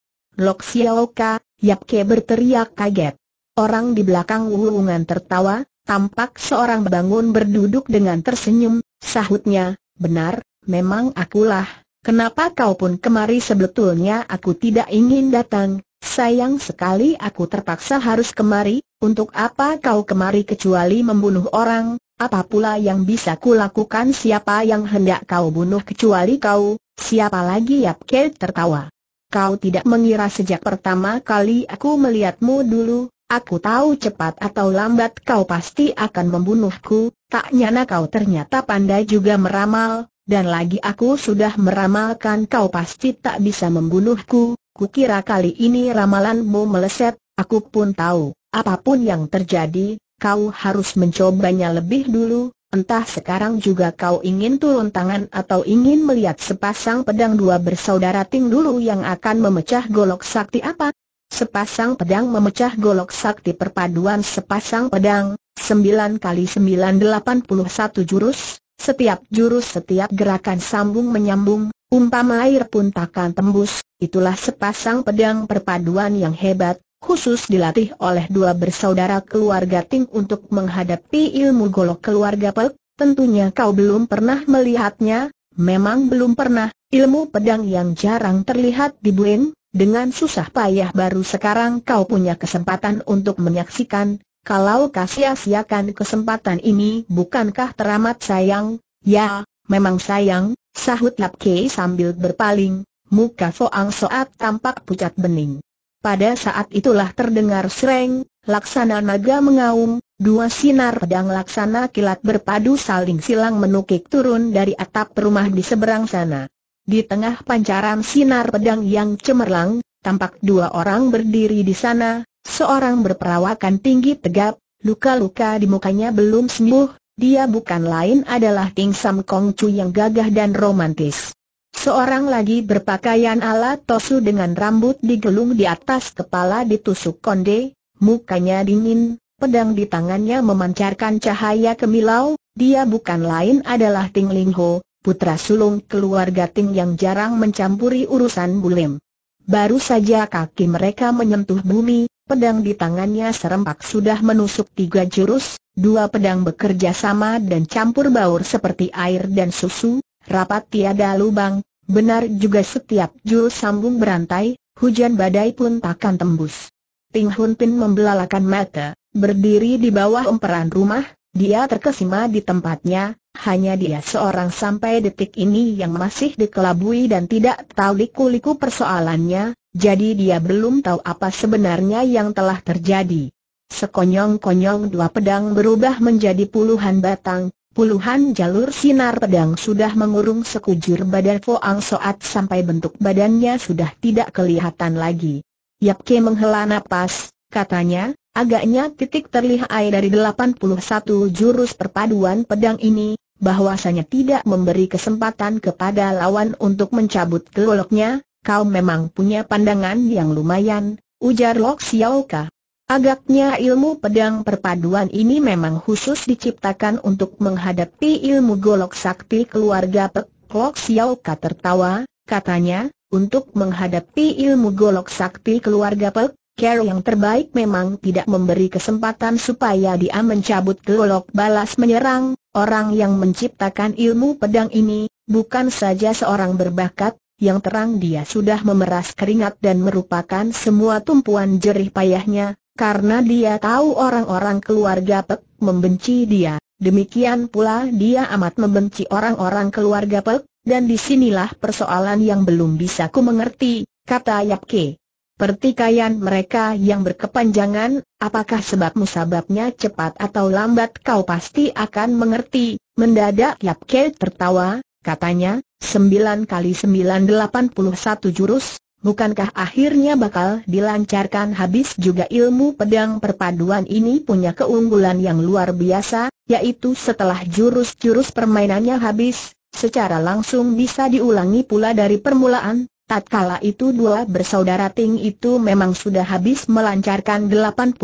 Lok Xiaoka, Yapke berteriak kaget. Orang di belakang wuhungan tertawa, Tampak seorang bangun berduduk dengan tersenyum, sahutnya, benar, memang akulah, kenapa kau pun kemari sebetulnya aku tidak ingin datang, sayang sekali aku terpaksa harus kemari, untuk apa kau kemari kecuali membunuh orang, apa pula yang bisa kulakukan siapa yang hendak kau bunuh kecuali kau, siapa lagi Yap Kate tertawa. Kau tidak mengira sejak pertama kali aku melihatmu dulu, Aku tahu cepat atau lambat kau pasti akan membunuhku, tak nyana kau ternyata pandai juga meramal, dan lagi aku sudah meramalkan kau pasti tak bisa membunuhku, kukira kali ini ramalanmu meleset, aku pun tahu, apapun yang terjadi, kau harus mencobanya lebih dulu, entah sekarang juga kau ingin turun tangan atau ingin melihat sepasang pedang dua bersaudara ting dulu yang akan memecah golok sakti apa, Sepasang pedang memecah golok sakti perpaduan sepasang pedang, 9 kali 9 81 jurus, setiap jurus setiap gerakan sambung menyambung, umpama air pun takkan tembus, itulah sepasang pedang perpaduan yang hebat, khusus dilatih oleh dua bersaudara keluarga Ting untuk menghadapi ilmu golok keluarga Pek, tentunya kau belum pernah melihatnya, memang belum pernah, ilmu pedang yang jarang terlihat di Buen, dengan susah payah baru sekarang kau punya kesempatan untuk menyaksikan, kalau sia siakan kesempatan ini bukankah teramat sayang? Ya, memang sayang, sahut Lap Kei sambil berpaling, muka Foang Soat tampak pucat bening. Pada saat itulah terdengar sereng, laksana naga mengaum, dua sinar pedang laksana kilat berpadu saling silang menukik turun dari atap rumah di seberang sana. Di tengah pancaran sinar pedang yang cemerlang, tampak dua orang berdiri di sana, seorang berperawakan tinggi tegap, luka-luka di mukanya belum sembuh, dia bukan lain adalah Ting Sam Kong Chu yang gagah dan romantis. Seorang lagi berpakaian ala Tosu dengan rambut digelung di atas kepala ditusuk konde, mukanya dingin, pedang di tangannya memancarkan cahaya kemilau, dia bukan lain adalah Ting Ling Ho, putra sulung keluarga Ting yang jarang mencampuri urusan Bulim. Baru saja kaki mereka menyentuh bumi, pedang di tangannya serempak sudah menusuk tiga jurus, dua pedang bekerja sama dan campur baur seperti air dan susu, rapat tiada lubang, benar juga setiap jurus sambung berantai, hujan badai pun takkan tembus. Ting Hun Pin membelalakan mata, berdiri di bawah emperan rumah, dia terkesima di tempatnya, hanya dia seorang sampai detik ini yang masih dikelabui dan tidak tahu liku-liku persoalannya, jadi dia belum tahu apa sebenarnya yang telah terjadi. Sekonyong-konyong dua pedang berubah menjadi puluhan batang, puluhan jalur sinar pedang sudah mengurung sekujur badan Foang Soat sampai bentuk badannya sudah tidak kelihatan lagi. Yapke menghela napas, katanya, agaknya titik terlihat air dari 81 jurus perpaduan pedang ini, bahwasanya tidak memberi kesempatan kepada lawan untuk mencabut goloknya. kau memang punya pandangan yang lumayan, ujar Lok Xiaoka. Agaknya ilmu pedang perpaduan ini memang khusus diciptakan untuk menghadapi ilmu golok sakti keluarga Pek. Lok tertawa, katanya, untuk menghadapi ilmu golok sakti keluarga Pek, Care yang terbaik memang tidak memberi kesempatan supaya dia mencabut golok balas menyerang, orang yang menciptakan ilmu pedang ini, bukan saja seorang berbakat, yang terang dia sudah memeras keringat dan merupakan semua tumpuan jerih payahnya, karena dia tahu orang-orang keluarga Pek membenci dia. Demikian pula dia amat membenci orang-orang keluarga Pek, dan disinilah persoalan yang belum bisa ku mengerti, kata Yap Ke. Pertikaian mereka yang berkepanjangan, apakah sebab musababnya cepat atau lambat kau pasti akan mengerti. Mendadak Yap Ke tertawa, katanya, 9 kali 9 81 jurus, bukankah akhirnya bakal dilancarkan habis juga ilmu pedang perpaduan ini punya keunggulan yang luar biasa, yaitu setelah jurus-jurus permainannya habis, secara langsung bisa diulangi pula dari permulaan, Tatkala itu dua bersaudara Ting itu memang sudah habis melancarkan 81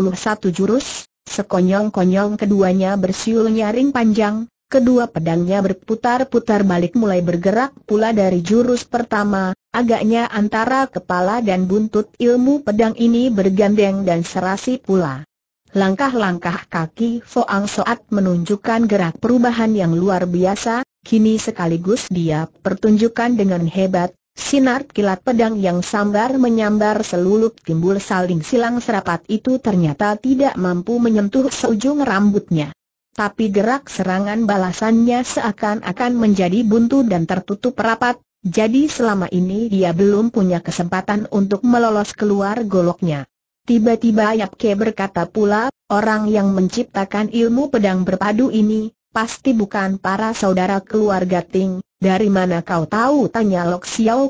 jurus, sekonyong-konyong keduanya bersiul nyaring panjang, kedua pedangnya berputar-putar balik mulai bergerak pula dari jurus pertama, agaknya antara kepala dan buntut ilmu pedang ini bergandeng dan serasi pula. Langkah-langkah kaki Foang Soat menunjukkan gerak perubahan yang luar biasa, kini sekaligus dia pertunjukkan dengan hebat, Sinar kilat pedang yang sambar menyambar seluruh timbul saling silang serapat itu ternyata tidak mampu menyentuh seujung rambutnya. Tapi gerak serangan balasannya seakan-akan menjadi buntu dan tertutup rapat, jadi selama ini dia belum punya kesempatan untuk melolos keluar goloknya. Tiba-tiba Yap Ke berkata pula, orang yang menciptakan ilmu pedang berpadu ini, pasti bukan para saudara keluarga Ting, dari mana kau tahu? Tanya Lok Xiao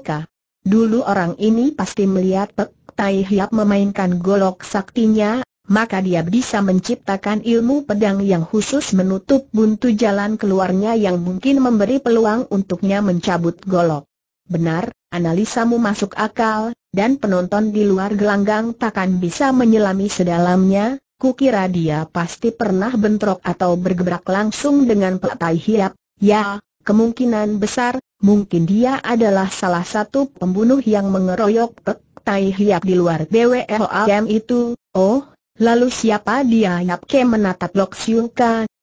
Dulu orang ini pasti melihat Pek Tai Hiap memainkan golok saktinya, maka dia bisa menciptakan ilmu pedang yang khusus menutup buntu jalan keluarnya yang mungkin memberi peluang untuknya mencabut golok. Benar, analisamu masuk akal, dan penonton di luar gelanggang takkan bisa menyelami sedalamnya, kukira dia pasti pernah bentrok atau bergebrak langsung dengan Pek Tai Hiap, ya, Kemungkinan besar, mungkin dia adalah salah satu pembunuh yang mengeroyok Pek Tai Hiap di luar BWLAM itu. Oh, lalu siapa dia Yap Ke menatap Lok Siu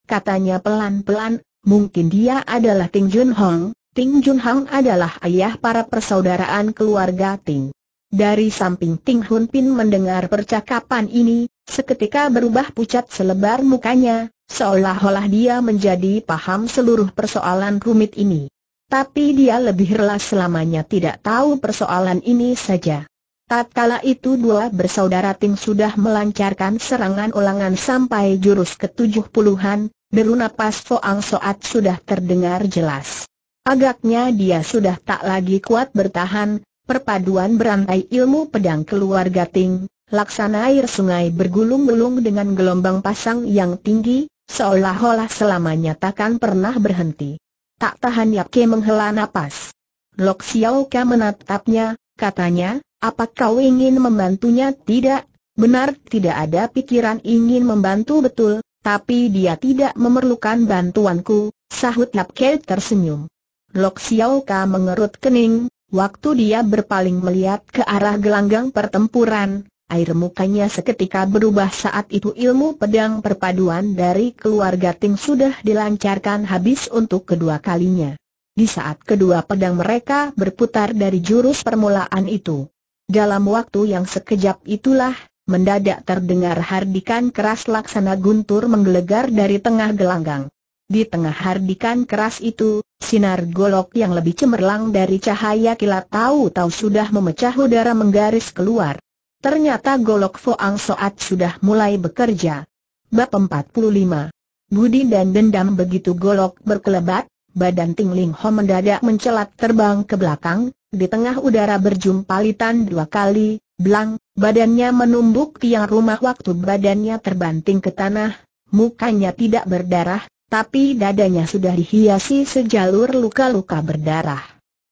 katanya pelan-pelan, mungkin dia adalah Ting Jun Hong. Ting Jun Hong adalah ayah para persaudaraan keluarga Ting. Dari samping Ting Hun Pin mendengar percakapan ini, seketika berubah pucat selebar mukanya, seolah-olah dia menjadi paham seluruh persoalan rumit ini. Tapi dia lebih rela selamanya tidak tahu persoalan ini saja. Tatkala itu dua bersaudara Ting sudah melancarkan serangan ulangan sampai jurus ke ketujuh puluhan, deru napas Foang Soat sudah terdengar jelas. Agaknya dia sudah tak lagi kuat bertahan, perpaduan berantai ilmu pedang keluarga Ting, laksana air sungai bergulung-gulung dengan gelombang pasang yang tinggi, seolah-olah selamanya takkan pernah berhenti. Tak tahan Yap Ke menghela nafas. Lok Xiao Ka menatapnya, katanya, apa kau ingin membantunya? Tidak, benar tidak ada pikiran ingin membantu betul, tapi dia tidak memerlukan bantuanku, sahut Yap Ke tersenyum. Lok Xiao Ka mengerut kening, Waktu dia berpaling melihat ke arah gelanggang pertempuran, air mukanya seketika berubah saat itu ilmu pedang perpaduan dari keluarga Ting sudah dilancarkan habis untuk kedua kalinya. Di saat kedua pedang mereka berputar dari jurus permulaan itu. Dalam waktu yang sekejap itulah, mendadak terdengar hardikan keras laksana guntur menggelegar dari tengah gelanggang. Di tengah hardikan keras itu, sinar golok yang lebih cemerlang dari cahaya kilat tahu-tahu sudah memecah udara menggaris keluar. Ternyata golok Foang Soat sudah mulai bekerja. Bab 45 Budi dan dendam begitu golok berkelebat, badan Ting Ling Ho mendadak mencelat terbang ke belakang, di tengah udara berjumpalitan dua kali, belang, badannya menumbuk tiang rumah waktu badannya terbanting ke tanah, mukanya tidak berdarah, tapi dadanya sudah dihiasi sejalur luka-luka berdarah.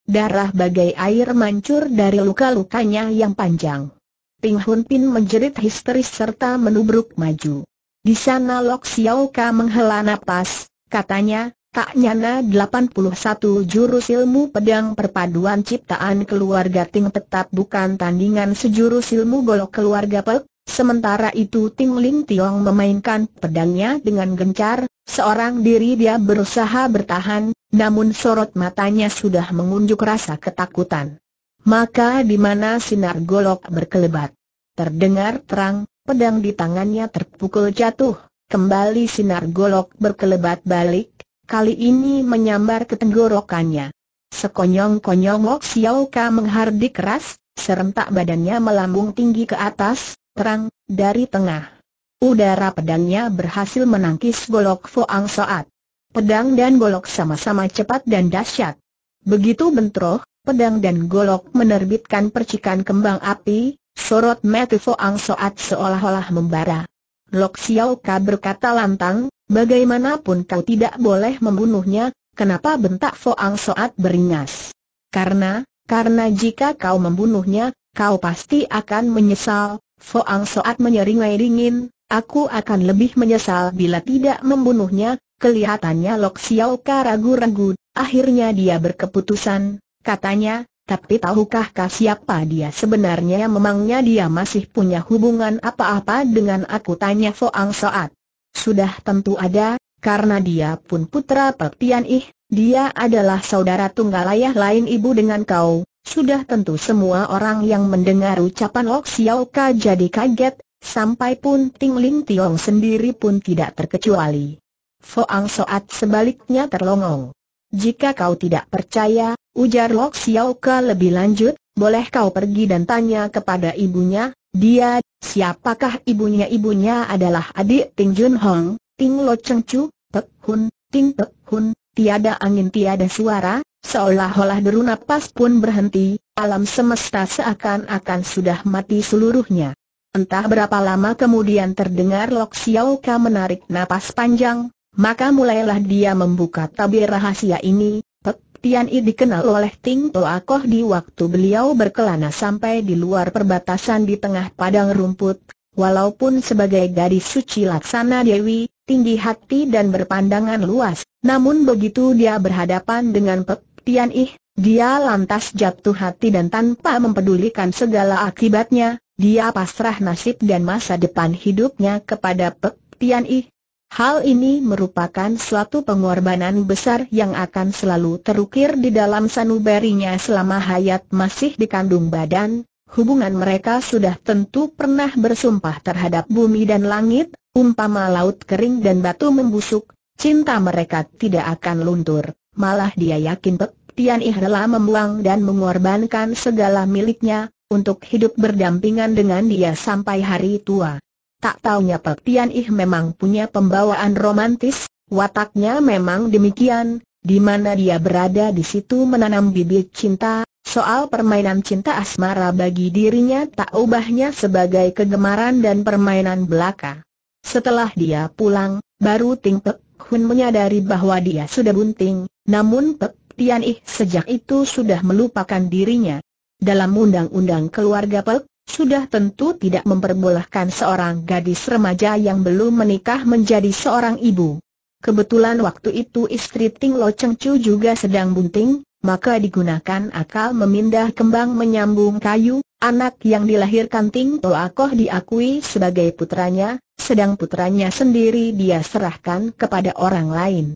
Darah bagai air mancur dari luka-lukanya yang panjang. Ping Hun Pin menjerit histeris serta menubruk maju. Di sana Lok Xiao Ka menghela napas, katanya, tak nyana 81 jurus ilmu pedang perpaduan ciptaan keluarga Ting tetap bukan tandingan sejurus ilmu golok keluarga Pek, Sementara itu Ting Ling Tiong memainkan pedangnya dengan gencar, Seorang diri dia berusaha bertahan, namun sorot matanya sudah mengunjuk rasa ketakutan. Maka di mana sinar golok berkelebat. Terdengar terang, pedang di tangannya terpukul jatuh. Kembali sinar golok berkelebat balik, kali ini menyambar ke tenggorokannya. Sekonyong-konyong Wok Xiao Ka menghardik keras, serentak badannya melambung tinggi ke atas, terang, dari tengah. Udara pedangnya berhasil menangkis golok Foang Soat. Pedang dan golok sama-sama cepat dan dahsyat. Begitu bentroh, pedang dan golok menerbitkan percikan kembang api, sorot mata Foang Soat seolah-olah membara. Lok Xiao Ka berkata lantang, bagaimanapun kau tidak boleh membunuhnya, kenapa bentak Foang Soat beringas? Karena, karena jika kau membunuhnya, kau pasti akan menyesal, Foang Soat menyeringai dingin, Aku akan lebih menyesal bila tidak membunuhnya, kelihatannya Lok Xiao Ka ragu-ragu, akhirnya dia berkeputusan, katanya, tapi tahukah kah siapa dia sebenarnya memangnya dia masih punya hubungan apa-apa dengan aku tanya Foang Soat. Sudah tentu ada, karena dia pun putra Pertianih. Ih, dia adalah saudara tunggal ayah lain ibu dengan kau, sudah tentu semua orang yang mendengar ucapan Lok Xiao Ka jadi kaget, Sampai pun Ting Ling Tiong sendiri pun tidak terkecuali. Foang Soat sebaliknya terlongong. Jika kau tidak percaya, ujar Lok Xiao Ke lebih lanjut, boleh kau pergi dan tanya kepada ibunya, dia, siapakah ibunya? Ibunya adalah adik Ting Jun Hong, Ting Lo Cheng Chu, Pek Hun, Ting Pek Hun, tiada angin tiada suara, seolah-olah deru napas pun berhenti, alam semesta seakan-akan sudah mati seluruhnya. Entah berapa lama kemudian terdengar Lok Xiao Ka menarik napas panjang, maka mulailah dia membuka tabir rahasia ini, Pek Tian I dikenal oleh Ting Toa Koh di waktu beliau berkelana sampai di luar perbatasan di tengah padang rumput, walaupun sebagai gadis suci laksana Dewi, tinggi hati dan berpandangan luas, namun begitu dia berhadapan dengan Pek Tian I, dia lantas jatuh hati dan tanpa mempedulikan segala akibatnya, dia pasrah nasib dan masa depan hidupnya kepada Pek Tian I. Hal ini merupakan suatu pengorbanan besar yang akan selalu terukir di dalam sanubarinya selama hayat masih dikandung badan. Hubungan mereka sudah tentu pernah bersumpah terhadap bumi dan langit, umpama laut kering dan batu membusuk, cinta mereka tidak akan luntur. Malah dia yakin Pek Tian ih rela membuang dan mengorbankan segala miliknya, untuk hidup berdampingan dengan dia sampai hari tua. Tak taunya Pek Tian Ih memang punya pembawaan romantis, wataknya memang demikian, di mana dia berada di situ menanam bibit cinta, soal permainan cinta asmara bagi dirinya tak ubahnya sebagai kegemaran dan permainan belaka. Setelah dia pulang, baru Ting Pek Hun menyadari bahwa dia sudah bunting, namun Pek Tian Ih sejak itu sudah melupakan dirinya. Dalam undang-undang keluarga Pek, sudah tentu tidak memperbolehkan seorang gadis remaja yang belum menikah menjadi seorang ibu. Kebetulan waktu itu istri Ting Lo Cheng Chu juga sedang bunting, maka digunakan akal memindah kembang menyambung kayu, anak yang dilahirkan Ting Lo Akoh diakui sebagai putranya, sedang putranya sendiri dia serahkan kepada orang lain.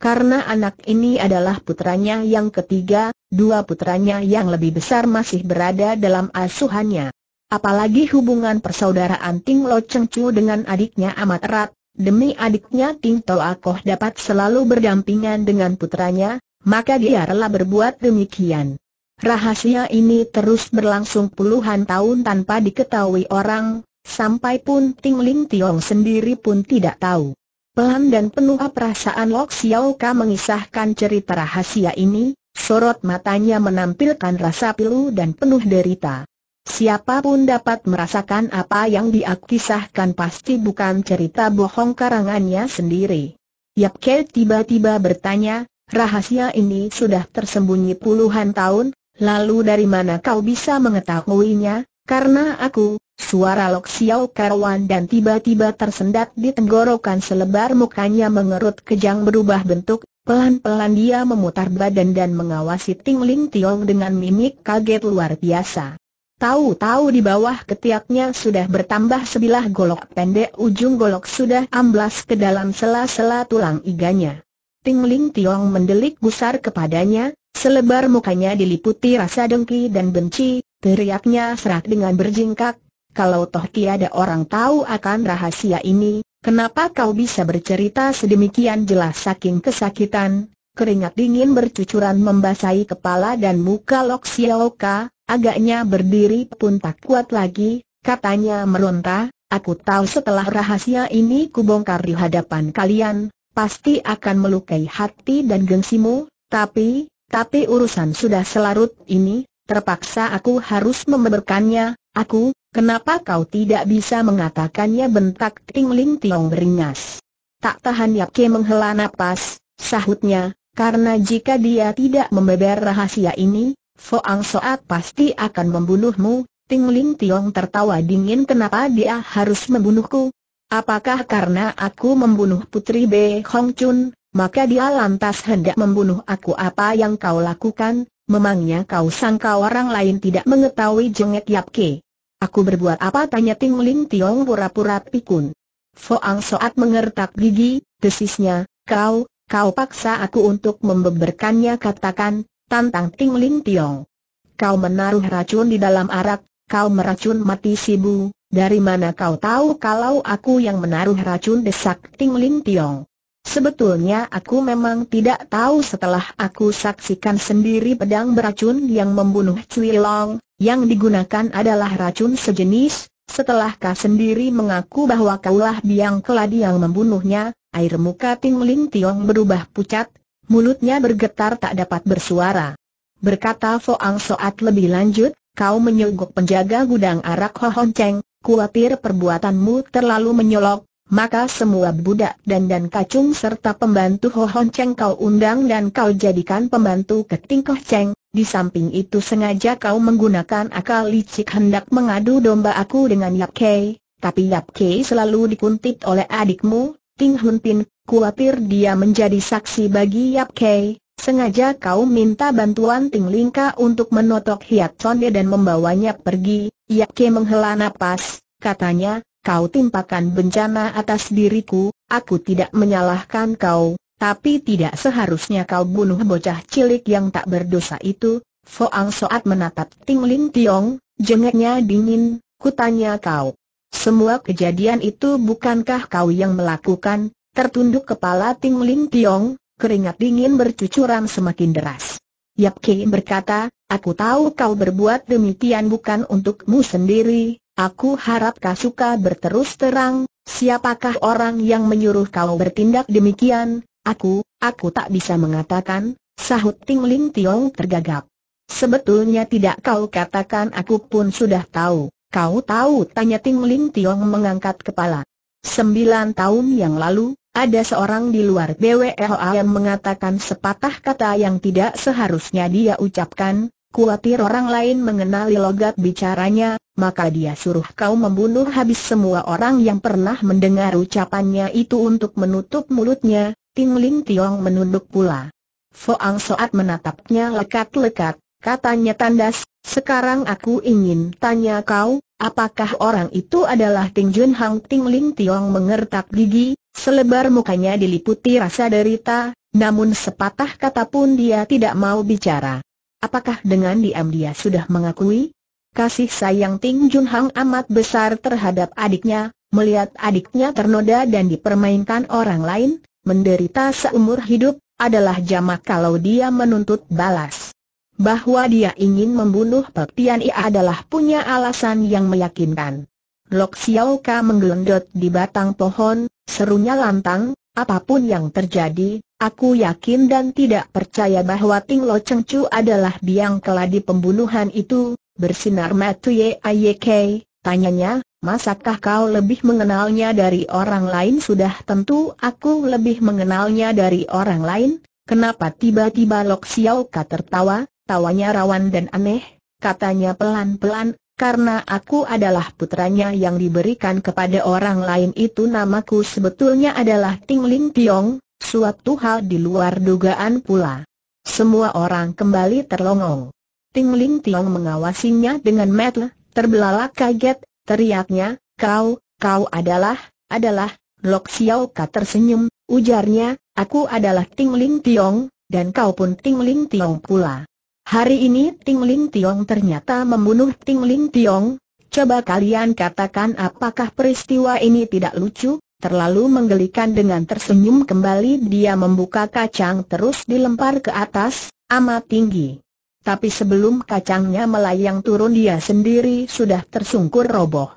Karena anak ini adalah putranya yang ketiga, dua putranya yang lebih besar masih berada dalam asuhannya. Apalagi hubungan persaudaraan Ting Lo Cheng Chu dengan adiknya amat erat, demi adiknya Ting To Akoh dapat selalu berdampingan dengan putranya, maka dia rela berbuat demikian. Rahasia ini terus berlangsung puluhan tahun tanpa diketahui orang, sampai pun Ting Ling Tiong sendiri pun tidak tahu. Pelan dan penuh perasaan Lok Xiao mengisahkan cerita rahasia ini, sorot matanya menampilkan rasa pilu dan penuh derita. Siapapun dapat merasakan apa yang diakisahkan pasti bukan cerita bohong karangannya sendiri. Yap Ke tiba-tiba bertanya, rahasia ini sudah tersembunyi puluhan tahun, lalu dari mana kau bisa mengetahuinya? Karena aku, suara Lok Xiao Karwan dan tiba-tiba tersendat di tenggorokan selebar mukanya mengerut kejang berubah bentuk, pelan-pelan dia memutar badan dan mengawasi Ting Ling Tiong dengan mimik kaget luar biasa. Tahu-tahu di bawah ketiaknya sudah bertambah sebilah golok pendek ujung golok sudah amblas ke dalam sela-sela tulang iganya. Ting Ling Tiong mendelik gusar kepadanya, selebar mukanya diliputi rasa dengki dan benci, Teriaknya serak dengan berjingkak, kalau toh tiada orang tahu akan rahasia ini, kenapa kau bisa bercerita sedemikian jelas saking kesakitan? Keringat dingin bercucuran membasahi kepala dan muka Lok Sioka, agaknya berdiri pun tak kuat lagi, katanya meronta, aku tahu setelah rahasia ini kubongkar di hadapan kalian, pasti akan melukai hati dan gengsimu, tapi, tapi urusan sudah selarut ini, terpaksa aku harus membeberkannya, aku, kenapa kau tidak bisa mengatakannya bentak Ting Ling Tiong beringas. Tak tahan Yap Ke menghela napas, sahutnya, karena jika dia tidak membeber rahasia ini, Foang Soat pasti akan membunuhmu, Ting Ling Tiong tertawa dingin kenapa dia harus membunuhku? Apakah karena aku membunuh Putri B. Hong Chun, maka dia lantas hendak membunuh aku apa yang kau lakukan, Memangnya kau sangka orang lain tidak mengetahui jengek Yap Ke? Aku berbuat apa tanya Ting Ling Tiong pura-pura pikun. Foang Soat mengertak gigi, desisnya, kau, kau paksa aku untuk membeberkannya katakan, tantang Ting Ling Tiong. Kau menaruh racun di dalam arak, kau meracun mati Sibu, dari mana kau tahu kalau aku yang menaruh racun desak Ting Ling Tiong? Sebetulnya aku memang tidak tahu setelah aku saksikan sendiri pedang beracun yang membunuh Cui Long, yang digunakan adalah racun sejenis, setelah kau sendiri mengaku bahwa kaulah biang keladi yang membunuhnya, air muka Ting Ling Tiong berubah pucat, mulutnya bergetar tak dapat bersuara. Berkata Foang Soat lebih lanjut, kau menyogok penjaga gudang arak Ho Hon Cheng, kuatir perbuatanmu terlalu menyolok, maka semua budak dan dan kacung serta pembantu Hohon Cheng kau undang dan kau jadikan pembantu ke tingkoh Cheng. Di samping itu sengaja kau menggunakan akal licik hendak mengadu domba aku dengan Yap Kei, tapi Yap Kei selalu dikuntit oleh adikmu, Ting Hun Pin, kuatir dia menjadi saksi bagi Yap Kei. Sengaja kau minta bantuan Ting Lingka untuk menotok Hiat Chonde dan membawanya pergi. Yap Kei menghela napas, katanya, kau timpakan bencana atas diriku, aku tidak menyalahkan kau, tapi tidak seharusnya kau bunuh bocah cilik yang tak berdosa itu. Foang Soat menatap Ting Ling Tiong, jengeknya dingin, kutanya kau. Semua kejadian itu bukankah kau yang melakukan? Tertunduk kepala Ting Ling Tiong, keringat dingin bercucuran semakin deras. Yap Kei berkata, aku tahu kau berbuat demikian bukan untukmu sendiri, Aku harap kau suka berterus terang, siapakah orang yang menyuruh kau bertindak demikian? Aku, aku tak bisa mengatakan, sahut Ting Ling Tiong tergagap. Sebetulnya tidak kau katakan aku pun sudah tahu, kau tahu tanya Ting Ling Tiong mengangkat kepala. Sembilan tahun yang lalu, ada seorang di luar BWLA yang mengatakan sepatah kata yang tidak seharusnya dia ucapkan, Kuatir orang lain mengenali logat bicaranya, maka dia suruh kau membunuh habis semua orang yang pernah mendengar ucapannya itu untuk menutup mulutnya, Ting Ling Tiong menunduk pula. Foang Soat menatapnya lekat-lekat, katanya tandas, sekarang aku ingin tanya kau, apakah orang itu adalah Ting Jun Hang Ting Ling Tiong mengertak gigi, selebar mukanya diliputi rasa derita, namun sepatah kata pun dia tidak mau bicara. Apakah dengan diam dia sudah mengakui? Kasih sayang Ting Jun Hang amat besar terhadap adiknya, melihat adiknya ternoda dan dipermainkan orang lain, menderita seumur hidup, adalah jamak kalau dia menuntut balas. Bahwa dia ingin membunuh Pek Tian Ia adalah punya alasan yang meyakinkan. Lok Xiao Ka menggelendot di batang pohon, serunya lantang, apapun yang terjadi, aku yakin dan tidak percaya bahwa Ting Lo Cheng Chu adalah biang keladi pembunuhan itu, bersinar mata ayeke, tanyanya, masakah kau lebih mengenalnya dari orang lain? Sudah tentu aku lebih mengenalnya dari orang lain, kenapa tiba-tiba Lok Xiao Ka tertawa, tawanya rawan dan aneh, katanya pelan-pelan, karena aku adalah putranya yang diberikan kepada orang lain itu namaku sebetulnya adalah Ting Ling Tiong, suatu hal di luar dugaan pula. Semua orang kembali terlongong. Ting Ling Tiong mengawasinya dengan metel, terbelalak kaget, teriaknya, kau, kau adalah, adalah, Lok Xiao Ka tersenyum, ujarnya, aku adalah Ting Ling Tiong, dan kau pun Ting Ling Tiong pula. Hari ini Ting Ling Tiong ternyata membunuh Ting Ling Tiong, coba kalian katakan apakah peristiwa ini tidak lucu, terlalu menggelikan dengan tersenyum kembali dia membuka kacang terus dilempar ke atas, amat tinggi. Tapi sebelum kacangnya melayang turun dia sendiri sudah tersungkur roboh.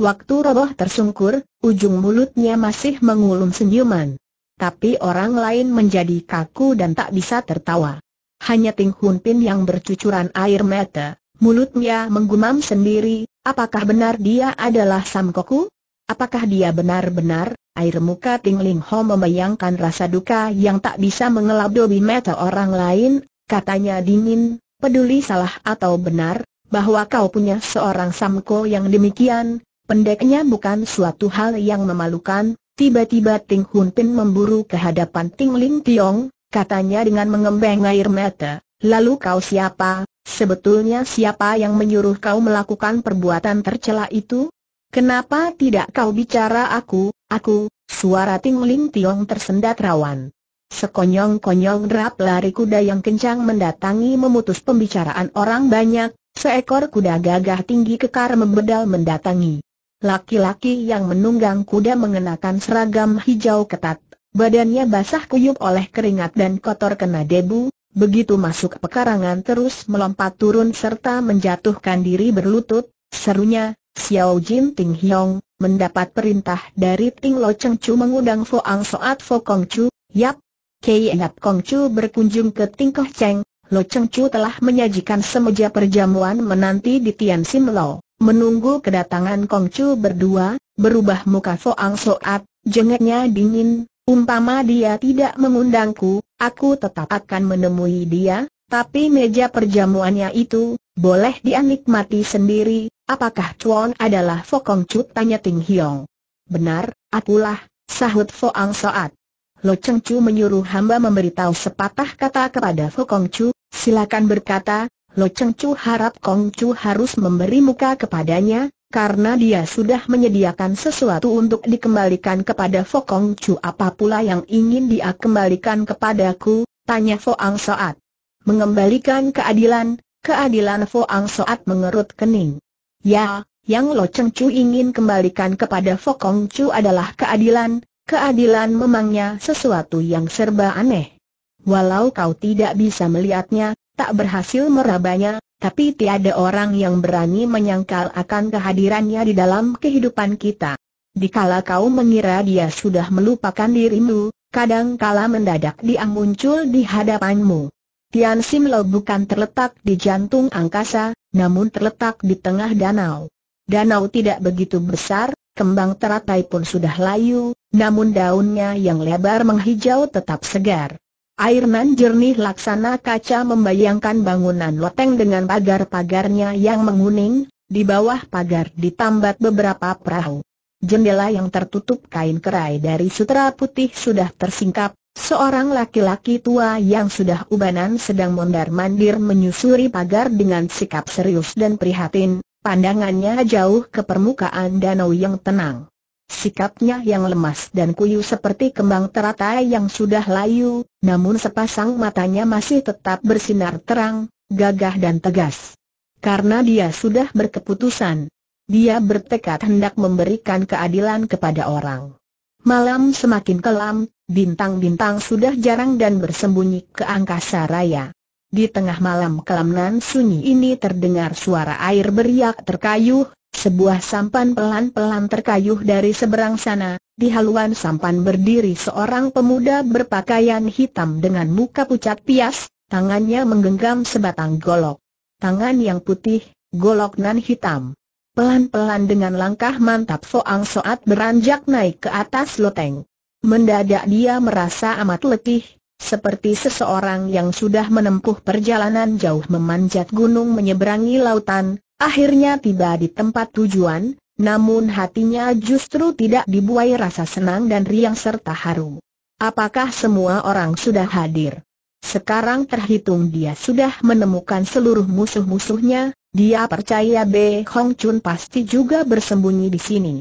Waktu roboh tersungkur, ujung mulutnya masih mengulum senyuman. Tapi orang lain menjadi kaku dan tak bisa tertawa. Hanya Ting Hun Pin yang bercucuran air mata, mulutnya menggumam sendiri, apakah benar dia adalah Sam Koku? Apakah dia benar-benar, air muka Ting Ling Ho membayangkan rasa duka yang tak bisa mengelabuhi mata orang lain, katanya dingin, peduli salah atau benar, bahwa kau punya seorang samko yang demikian, pendeknya bukan suatu hal yang memalukan, tiba-tiba Ting Hun Pin memburu ke hadapan Ting Ling Tiong, katanya dengan mengembang air mata, lalu kau siapa, sebetulnya siapa yang menyuruh kau melakukan perbuatan tercela itu? Kenapa tidak kau bicara aku, aku, suara Ting Ling Tiong tersendat rawan. Sekonyong-konyong derap lari kuda yang kencang mendatangi memutus pembicaraan orang banyak, seekor kuda gagah tinggi kekar membedal mendatangi. Laki-laki yang menunggang kuda mengenakan seragam hijau ketat, badannya basah kuyup oleh keringat dan kotor kena debu, begitu masuk pekarangan terus melompat turun serta menjatuhkan diri berlutut, serunya, Xiao Jin Ting Hiong, mendapat perintah dari Ting Lo Cheng Chu mengundang Fo Ang Soat Fo Kong Chu, Yap, Kei Engap Kong Chu berkunjung ke Tingkoh Cheng, Lo Cheng Chu telah menyajikan semeja perjamuan menanti di Tian Sim Lo. Menunggu kedatangan Kong Chu berdua, berubah muka Foang Soat, jengeknya dingin, umpama dia tidak mengundangku, aku tetap akan menemui dia, tapi meja perjamuannya itu, boleh dia sendiri, apakah Chuan adalah Kong Chu tanya Ting Hiong. Benar, akulah, sahut Foang Soat. Lo Cheng Chu menyuruh hamba memberitahu sepatah kata kepada Fu Kong Chu, silakan berkata, Lo Cheng Chu harap Kong Chu harus memberi muka kepadanya, karena dia sudah menyediakan sesuatu untuk dikembalikan kepada Fu Kong Chu apa pula yang ingin dia kembalikan kepadaku, tanya Fu Ang Soat. Mengembalikan keadilan, keadilan Fu Ang Soat mengerut kening. Ya, yang Lo Cheng Chu ingin kembalikan kepada Fu Kong Chu adalah keadilan, Keadilan memangnya sesuatu yang serba aneh. Walau kau tidak bisa melihatnya, tak berhasil merabanya, tapi tiada orang yang berani menyangkal akan kehadirannya di dalam kehidupan kita. Dikala kau mengira dia sudah melupakan dirimu, kadangkala mendadak dia muncul di hadapanmu. Tian Sim bukan terletak di jantung angkasa, namun terletak di tengah danau. Danau tidak begitu besar, kembang teratai pun sudah layu, namun daunnya yang lebar menghijau tetap segar. Air nan jernih laksana kaca membayangkan bangunan loteng dengan pagar-pagarnya yang menguning, di bawah pagar ditambat beberapa perahu. Jendela yang tertutup kain kerai dari sutra putih sudah tersingkap, seorang laki-laki tua yang sudah ubanan sedang mondar-mandir menyusuri pagar dengan sikap serius dan prihatin, Pandangannya jauh ke permukaan danau yang tenang. Sikapnya yang lemas dan kuyu seperti kembang teratai yang sudah layu, namun sepasang matanya masih tetap bersinar terang, gagah dan tegas. Karena dia sudah berkeputusan. Dia bertekad hendak memberikan keadilan kepada orang. Malam semakin kelam, bintang-bintang sudah jarang dan bersembunyi ke angkasa raya. Di tengah malam kelamnan sunyi ini terdengar suara air beriak terkayuh, sebuah sampan pelan-pelan terkayuh dari seberang sana, di haluan sampan berdiri seorang pemuda berpakaian hitam dengan muka pucat pias, tangannya menggenggam sebatang golok. Tangan yang putih, golok nan hitam. Pelan-pelan dengan langkah mantap Soang Soat beranjak naik ke atas loteng. Mendadak dia merasa amat letih, seperti seseorang yang sudah menempuh perjalanan jauh memanjat gunung menyeberangi lautan, akhirnya tiba di tempat tujuan, namun hatinya justru tidak dibuai rasa senang dan riang serta haru. Apakah semua orang sudah hadir? Sekarang terhitung dia sudah menemukan seluruh musuh-musuhnya, dia percaya B. Hong Chun pasti juga bersembunyi di sini.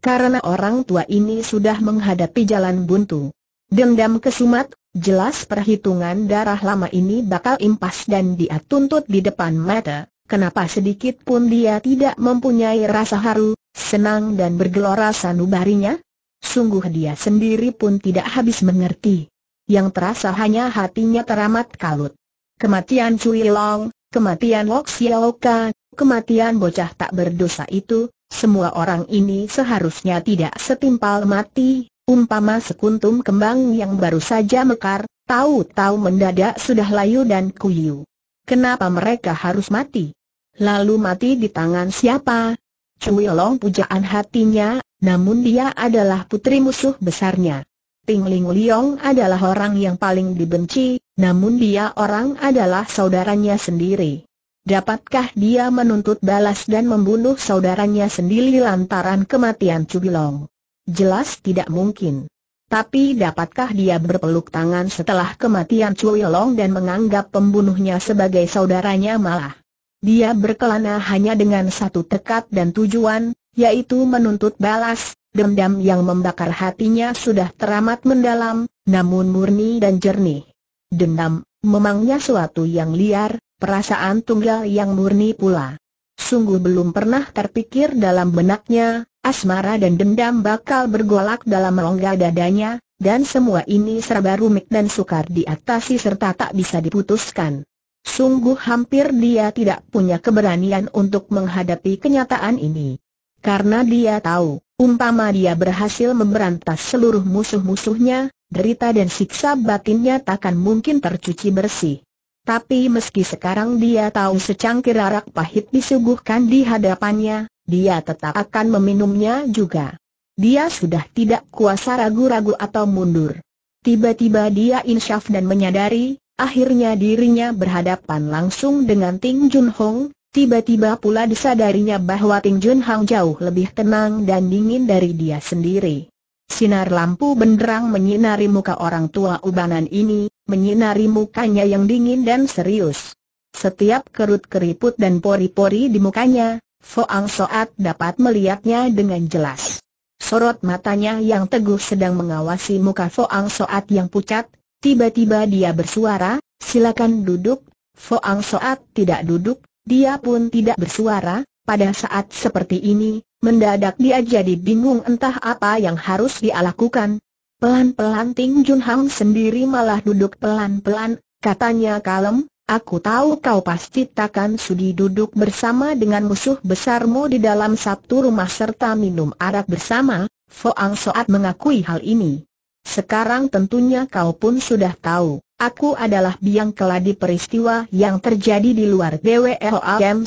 Karena orang tua ini sudah menghadapi jalan buntu. Dendam kesumat, Jelas perhitungan darah lama ini bakal impas dan dia tuntut di depan mata, kenapa sedikit pun dia tidak mempunyai rasa haru, senang dan bergelora sanubarinya? Sungguh dia sendiri pun tidak habis mengerti. Yang terasa hanya hatinya teramat kalut. Kematian Cui Long, kematian Wok Xiao Ka, kematian bocah tak berdosa itu, semua orang ini seharusnya tidak setimpal mati, umpama sekuntum kembang yang baru saja mekar, tahu-tahu mendadak sudah layu dan kuyu. Kenapa mereka harus mati? Lalu mati di tangan siapa? Cui Long pujaan hatinya, namun dia adalah putri musuh besarnya. Tingling Ling Liong adalah orang yang paling dibenci, namun dia orang adalah saudaranya sendiri. Dapatkah dia menuntut balas dan membunuh saudaranya sendiri lantaran kematian Long? Jelas tidak mungkin. Tapi dapatkah dia berpeluk tangan setelah kematian Cui Long dan menganggap pembunuhnya sebagai saudaranya malah? Dia berkelana hanya dengan satu tekad dan tujuan, yaitu menuntut balas, dendam yang membakar hatinya sudah teramat mendalam, namun murni dan jernih. Dendam, memangnya suatu yang liar, perasaan tunggal yang murni pula. Sungguh belum pernah terpikir dalam benaknya, asmara dan dendam bakal bergolak dalam rongga dadanya, dan semua ini serba rumit dan sukar diatasi serta tak bisa diputuskan. Sungguh hampir dia tidak punya keberanian untuk menghadapi kenyataan ini. Karena dia tahu, umpama dia berhasil memberantas seluruh musuh-musuhnya, derita dan siksa batinnya takkan mungkin tercuci bersih. Tapi meski sekarang dia tahu secangkir arak pahit disuguhkan di hadapannya, dia tetap akan meminumnya juga. Dia sudah tidak kuasa ragu-ragu atau mundur. Tiba-tiba dia insyaf dan menyadari, akhirnya dirinya berhadapan langsung dengan Ting Jun Hong, tiba-tiba pula disadarinya bahwa Ting Jun Hong jauh lebih tenang dan dingin dari dia sendiri. Sinar lampu benderang menyinari muka orang tua ubanan ini, menyinari mukanya yang dingin dan serius. Setiap kerut keriput dan pori-pori di mukanya, Foang Soat dapat melihatnya dengan jelas. Sorot matanya yang teguh sedang mengawasi muka Foang Soat yang pucat, tiba-tiba dia bersuara, silakan duduk. Foang Soat tidak duduk, dia pun tidak bersuara, pada saat seperti ini, mendadak dia jadi bingung entah apa yang harus dia lakukan. Pelan-pelan Ting Jun Hang sendiri malah duduk pelan-pelan, katanya kalem, Aku tahu kau pasti takkan sudi duduk bersama dengan musuh besarmu di dalam satu rumah serta minum arak bersama, Foang Soat mengakui hal ini. Sekarang tentunya kau pun sudah tahu, aku adalah biang keladi peristiwa yang terjadi di luar BWOAM 19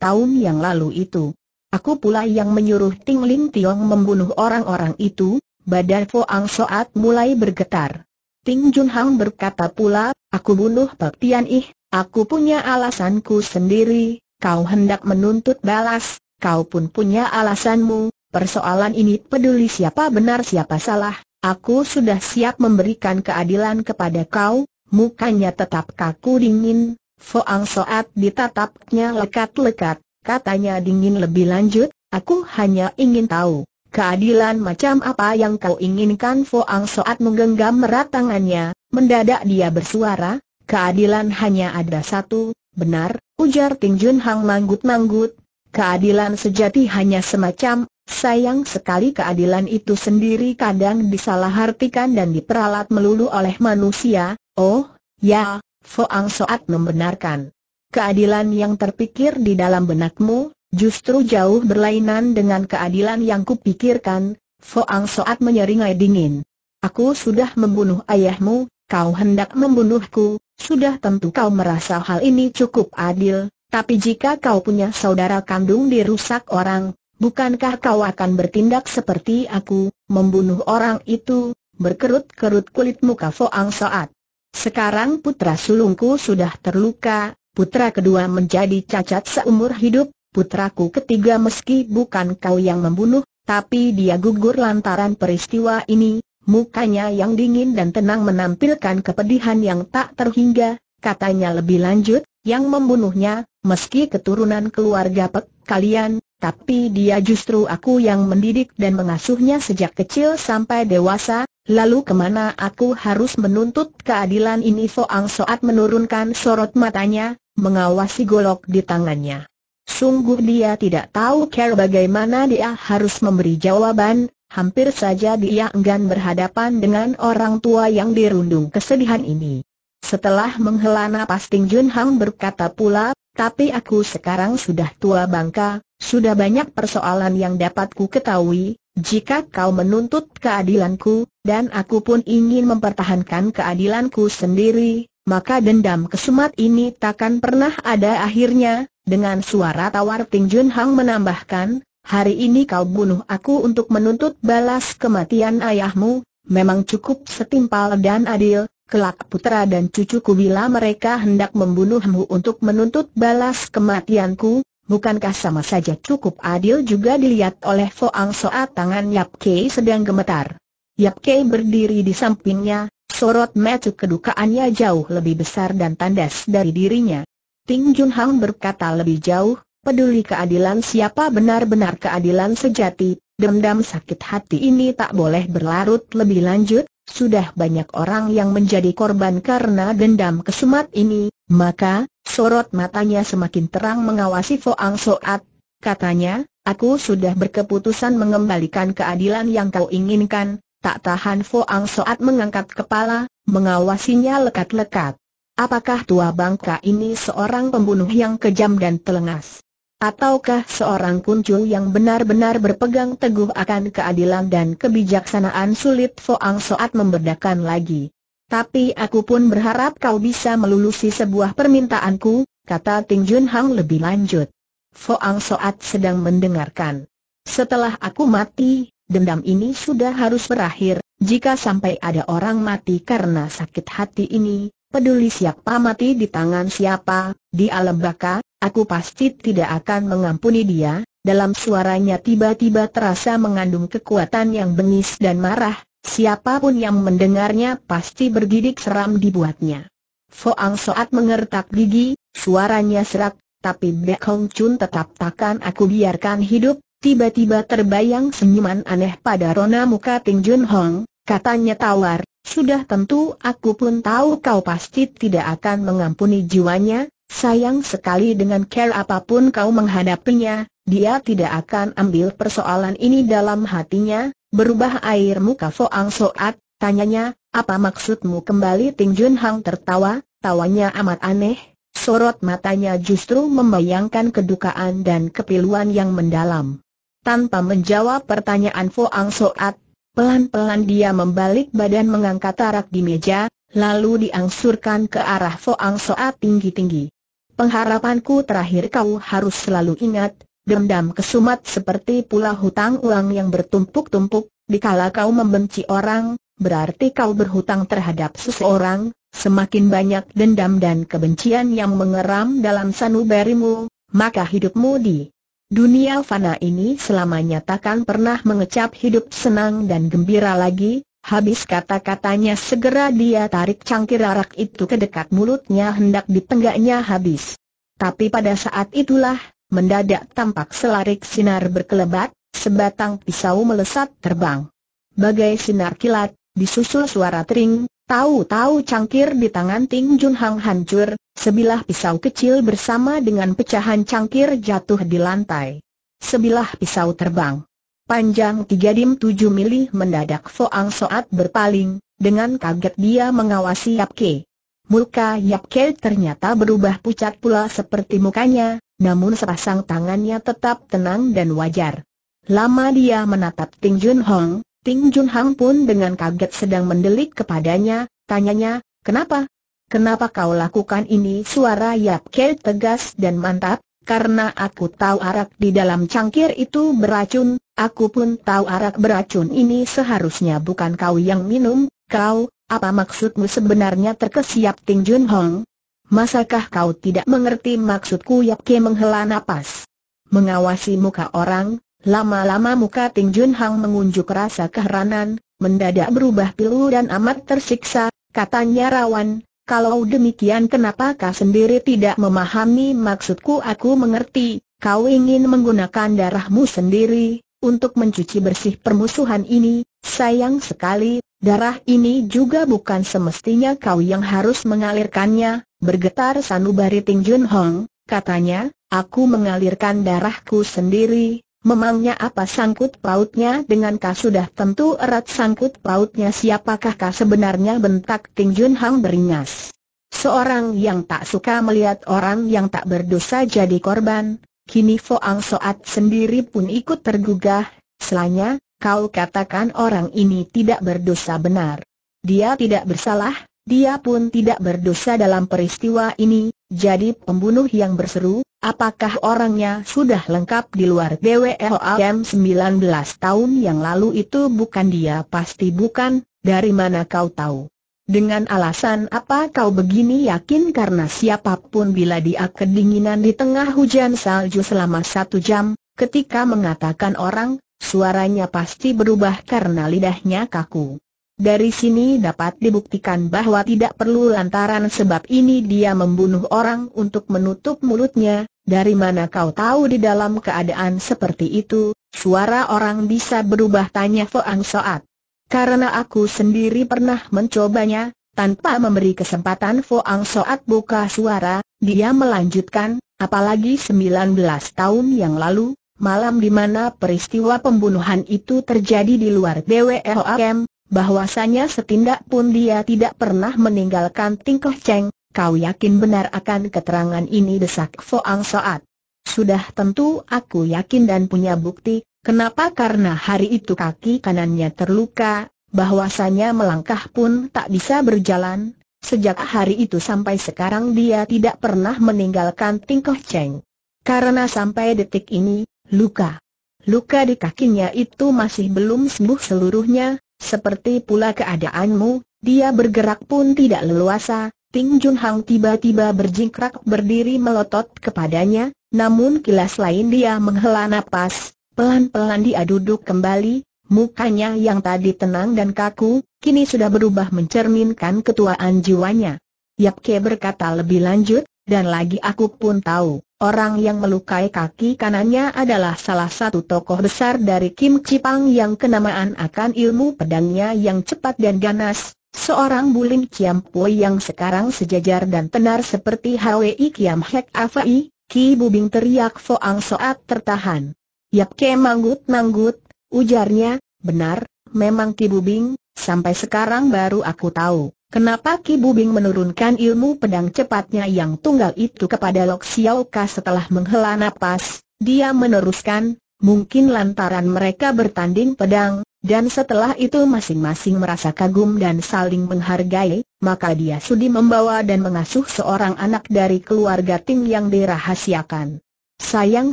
tahun yang lalu itu. Aku pula yang menyuruh Ting Ling Tiong membunuh orang-orang itu, badan Foang Soat mulai bergetar. Ting Jun Hang berkata pula, aku bunuh Pak Tian Ih, aku punya alasanku sendiri, kau hendak menuntut balas, kau pun punya alasanmu, persoalan ini peduli siapa benar siapa salah, aku sudah siap memberikan keadilan kepada kau, mukanya tetap kaku dingin, Foang Soat ditatapnya lekat-lekat, katanya dingin lebih lanjut, aku hanya ingin tahu, Keadilan macam apa yang kau inginkan Foang Soat menggenggam merat tangannya, mendadak dia bersuara, keadilan hanya ada satu, benar, ujar Ting Jun Hang manggut-manggut, keadilan sejati hanya semacam, sayang sekali keadilan itu sendiri kadang disalahartikan dan diperalat melulu oleh manusia, oh, ya, Foang Soat membenarkan. Keadilan yang terpikir di dalam benakmu, Justru jauh berlainan dengan keadilan yang kupikirkan, Foang Soat menyeringai dingin. Aku sudah membunuh ayahmu, kau hendak membunuhku, sudah tentu kau merasa hal ini cukup adil, tapi jika kau punya saudara kandung dirusak orang, bukankah kau akan bertindak seperti aku, membunuh orang itu, berkerut-kerut kulit muka Foang Soat. Sekarang putra sulungku sudah terluka, putra kedua menjadi cacat seumur hidup, putraku ketiga meski bukan kau yang membunuh, tapi dia gugur lantaran peristiwa ini, mukanya yang dingin dan tenang menampilkan kepedihan yang tak terhingga, katanya lebih lanjut, yang membunuhnya, meski keturunan keluarga pek kalian, tapi dia justru aku yang mendidik dan mengasuhnya sejak kecil sampai dewasa, Lalu kemana aku harus menuntut keadilan ini Foang Soat menurunkan sorot matanya, mengawasi golok di tangannya. Sungguh dia tidak tahu care bagaimana dia harus memberi jawaban, hampir saja dia enggan berhadapan dengan orang tua yang dirundung kesedihan ini. Setelah menghela napas Ting Jun Hang berkata pula, tapi aku sekarang sudah tua bangka, sudah banyak persoalan yang dapat ku ketahui, jika kau menuntut keadilanku, dan aku pun ingin mempertahankan keadilanku sendiri, maka dendam kesumat ini takkan pernah ada akhirnya, dengan suara tawar Ting Jun Hang menambahkan, hari ini kau bunuh aku untuk menuntut balas kematian ayahmu, memang cukup setimpal dan adil, kelak putra dan cucuku bila mereka hendak membunuhmu untuk menuntut balas kematianku, Bukankah sama saja cukup adil juga dilihat oleh Foang Soa tangan Yap Kei sedang gemetar. Yap Kei berdiri di sampingnya, sorot metu kedukaannya jauh lebih besar dan tandas dari dirinya. Ting Jun Hang berkata lebih jauh, peduli keadilan siapa benar-benar keadilan sejati, dendam sakit hati ini tak boleh berlarut lebih lanjut, sudah banyak orang yang menjadi korban karena dendam kesumat ini, maka, sorot matanya semakin terang mengawasi Foang Soat, katanya, Aku sudah berkeputusan mengembalikan keadilan yang kau inginkan, tak tahan Foang Soat mengangkat kepala, mengawasinya lekat-lekat. Apakah tua bangka ini seorang pembunuh yang kejam dan telengas? Ataukah seorang kuncu yang benar-benar berpegang teguh akan keadilan dan kebijaksanaan sulit Foang Soat membedakan lagi. Tapi aku pun berharap kau bisa melulusi sebuah permintaanku, kata Ting Jun Hang lebih lanjut. Foang Soat sedang mendengarkan. Setelah aku mati, dendam ini sudah harus berakhir, jika sampai ada orang mati karena sakit hati ini, Peduli siapa mati di tangan siapa, di alam baka, aku pasti tidak akan mengampuni dia. Dalam suaranya tiba-tiba terasa mengandung kekuatan yang bengis dan marah, siapapun yang mendengarnya pasti bergidik seram dibuatnya. Foang Soat mengertak gigi, suaranya serak, tapi Bek Hong Chun tetap takkan aku biarkan hidup, tiba-tiba terbayang senyuman aneh pada rona muka Ting Jun Hong, Katanya tawar, sudah tentu aku pun tahu kau pasti tidak akan mengampuni jiwanya, sayang sekali dengan care apapun kau menghadapinya, dia tidak akan ambil persoalan ini dalam hatinya, berubah air muka Foang Soat, tanyanya, apa maksudmu kembali Ting Jun Hang tertawa, tawanya amat aneh, sorot matanya justru membayangkan kedukaan dan kepiluan yang mendalam. Tanpa menjawab pertanyaan Foang Soat, Pelan-pelan dia membalik badan mengangkat arak di meja, lalu diangsurkan ke arah Foang Soa tinggi-tinggi. Pengharapanku terakhir kau harus selalu ingat, dendam kesumat seperti pula hutang uang yang bertumpuk-tumpuk, dikala kau membenci orang, berarti kau berhutang terhadap seseorang, semakin banyak dendam dan kebencian yang mengeram dalam sanubarimu, maka hidupmu di Dunia fana ini selamanya takkan pernah mengecap hidup senang dan gembira lagi, habis kata-katanya segera dia tarik cangkir arak itu ke dekat mulutnya hendak ditenggaknya habis. Tapi pada saat itulah, mendadak tampak selarik sinar berkelebat, sebatang pisau melesat terbang. Bagai sinar kilat, disusul suara tering, Tahu-tahu cangkir di tangan Ting Jun Hang hancur, sebilah pisau kecil bersama dengan pecahan cangkir jatuh di lantai. Sebilah pisau terbang. Panjang tiga dim tujuh mili mendadak Foang Soat berpaling, dengan kaget dia mengawasi Yap Ke. Muka Yap Ke ternyata berubah pucat pula seperti mukanya, namun sepasang tangannya tetap tenang dan wajar. Lama dia menatap Ting Jun Hong, Ting Jun Hang pun dengan kaget sedang mendelik kepadanya, tanyanya, kenapa? Kenapa kau lakukan ini? Suara Yap Ke tegas dan mantap, karena aku tahu arak di dalam cangkir itu beracun, aku pun tahu arak beracun ini seharusnya bukan kau yang minum, kau, apa maksudmu sebenarnya terkesiap Ting Jun Hong? Masakah kau tidak mengerti maksudku Yap Ke menghela napas? Mengawasi muka orang, Lama-lama muka Ting Jun Hang mengunjuk rasa keheranan, mendadak berubah pilu dan amat tersiksa, katanya rawan, kalau demikian kenapa kau sendiri tidak memahami maksudku aku mengerti, kau ingin menggunakan darahmu sendiri, untuk mencuci bersih permusuhan ini, sayang sekali, darah ini juga bukan semestinya kau yang harus mengalirkannya, bergetar sanubari Ting Jun Hong, katanya, aku mengalirkan darahku sendiri, Memangnya apa sangkut pautnya dengan Kah sudah tentu erat sangkut pautnya siapakah Kah sebenarnya bentak Ting Jun Hang beringas. Seorang yang tak suka melihat orang yang tak berdosa jadi korban, kini Foang Soat sendiri pun ikut tergugah, selanya, kau katakan orang ini tidak berdosa benar. Dia tidak bersalah, dia pun tidak berdosa dalam peristiwa ini, jadi pembunuh yang berseru, apakah orangnya sudah lengkap di luar BWOAM 19 tahun yang lalu itu bukan dia pasti bukan, dari mana kau tahu? Dengan alasan apa kau begini yakin karena siapapun bila dia kedinginan di tengah hujan salju selama satu jam, ketika mengatakan orang, suaranya pasti berubah karena lidahnya kaku. Dari sini dapat dibuktikan bahwa tidak perlu lantaran sebab ini dia membunuh orang untuk menutup mulutnya, dari mana kau tahu di dalam keadaan seperti itu, suara orang bisa berubah tanya Ang Soat. Karena aku sendiri pernah mencobanya, tanpa memberi kesempatan Ang Soat buka suara, dia melanjutkan, apalagi 19 tahun yang lalu, malam di mana peristiwa pembunuhan itu terjadi di luar BWOAM, bahwasanya setindak pun dia tidak pernah meninggalkan Tingkoh Cheng, kau yakin benar akan keterangan ini desak Foang Soat. Sudah tentu aku yakin dan punya bukti, kenapa karena hari itu kaki kanannya terluka, bahwasanya melangkah pun tak bisa berjalan, sejak hari itu sampai sekarang dia tidak pernah meninggalkan Tingkoh Cheng. Karena sampai detik ini, luka. Luka di kakinya itu masih belum sembuh seluruhnya, seperti pula keadaanmu, dia bergerak pun tidak leluasa, Ting Jun Hang tiba-tiba berjingkrak berdiri melotot kepadanya, namun kilas lain dia menghela nafas, pelan-pelan dia duduk kembali, mukanya yang tadi tenang dan kaku, kini sudah berubah mencerminkan ketuaan jiwanya. Yap Yapke berkata lebih lanjut, dan lagi aku pun tahu, Orang yang melukai kaki kanannya adalah salah satu tokoh besar dari Kim Cipang yang kenamaan akan ilmu pedangnya yang cepat dan ganas, seorang Bulim Kiam Pui yang sekarang sejajar dan tenar seperti Hwi Kiam Hek Afai, Ki Bubing teriak Foang Soat tertahan. Yap ke manggut-manggut, ujarnya, benar, memang Ki Bubing, sampai sekarang baru aku tahu. Kenapa Ki Bubing menurunkan ilmu pedang cepatnya yang tunggal itu kepada Lok Xiao setelah menghela nafas, Dia meneruskan, mungkin lantaran mereka bertanding pedang, dan setelah itu masing-masing merasa kagum dan saling menghargai, maka dia sudi membawa dan mengasuh seorang anak dari keluarga Ting yang dirahasiakan. Sayang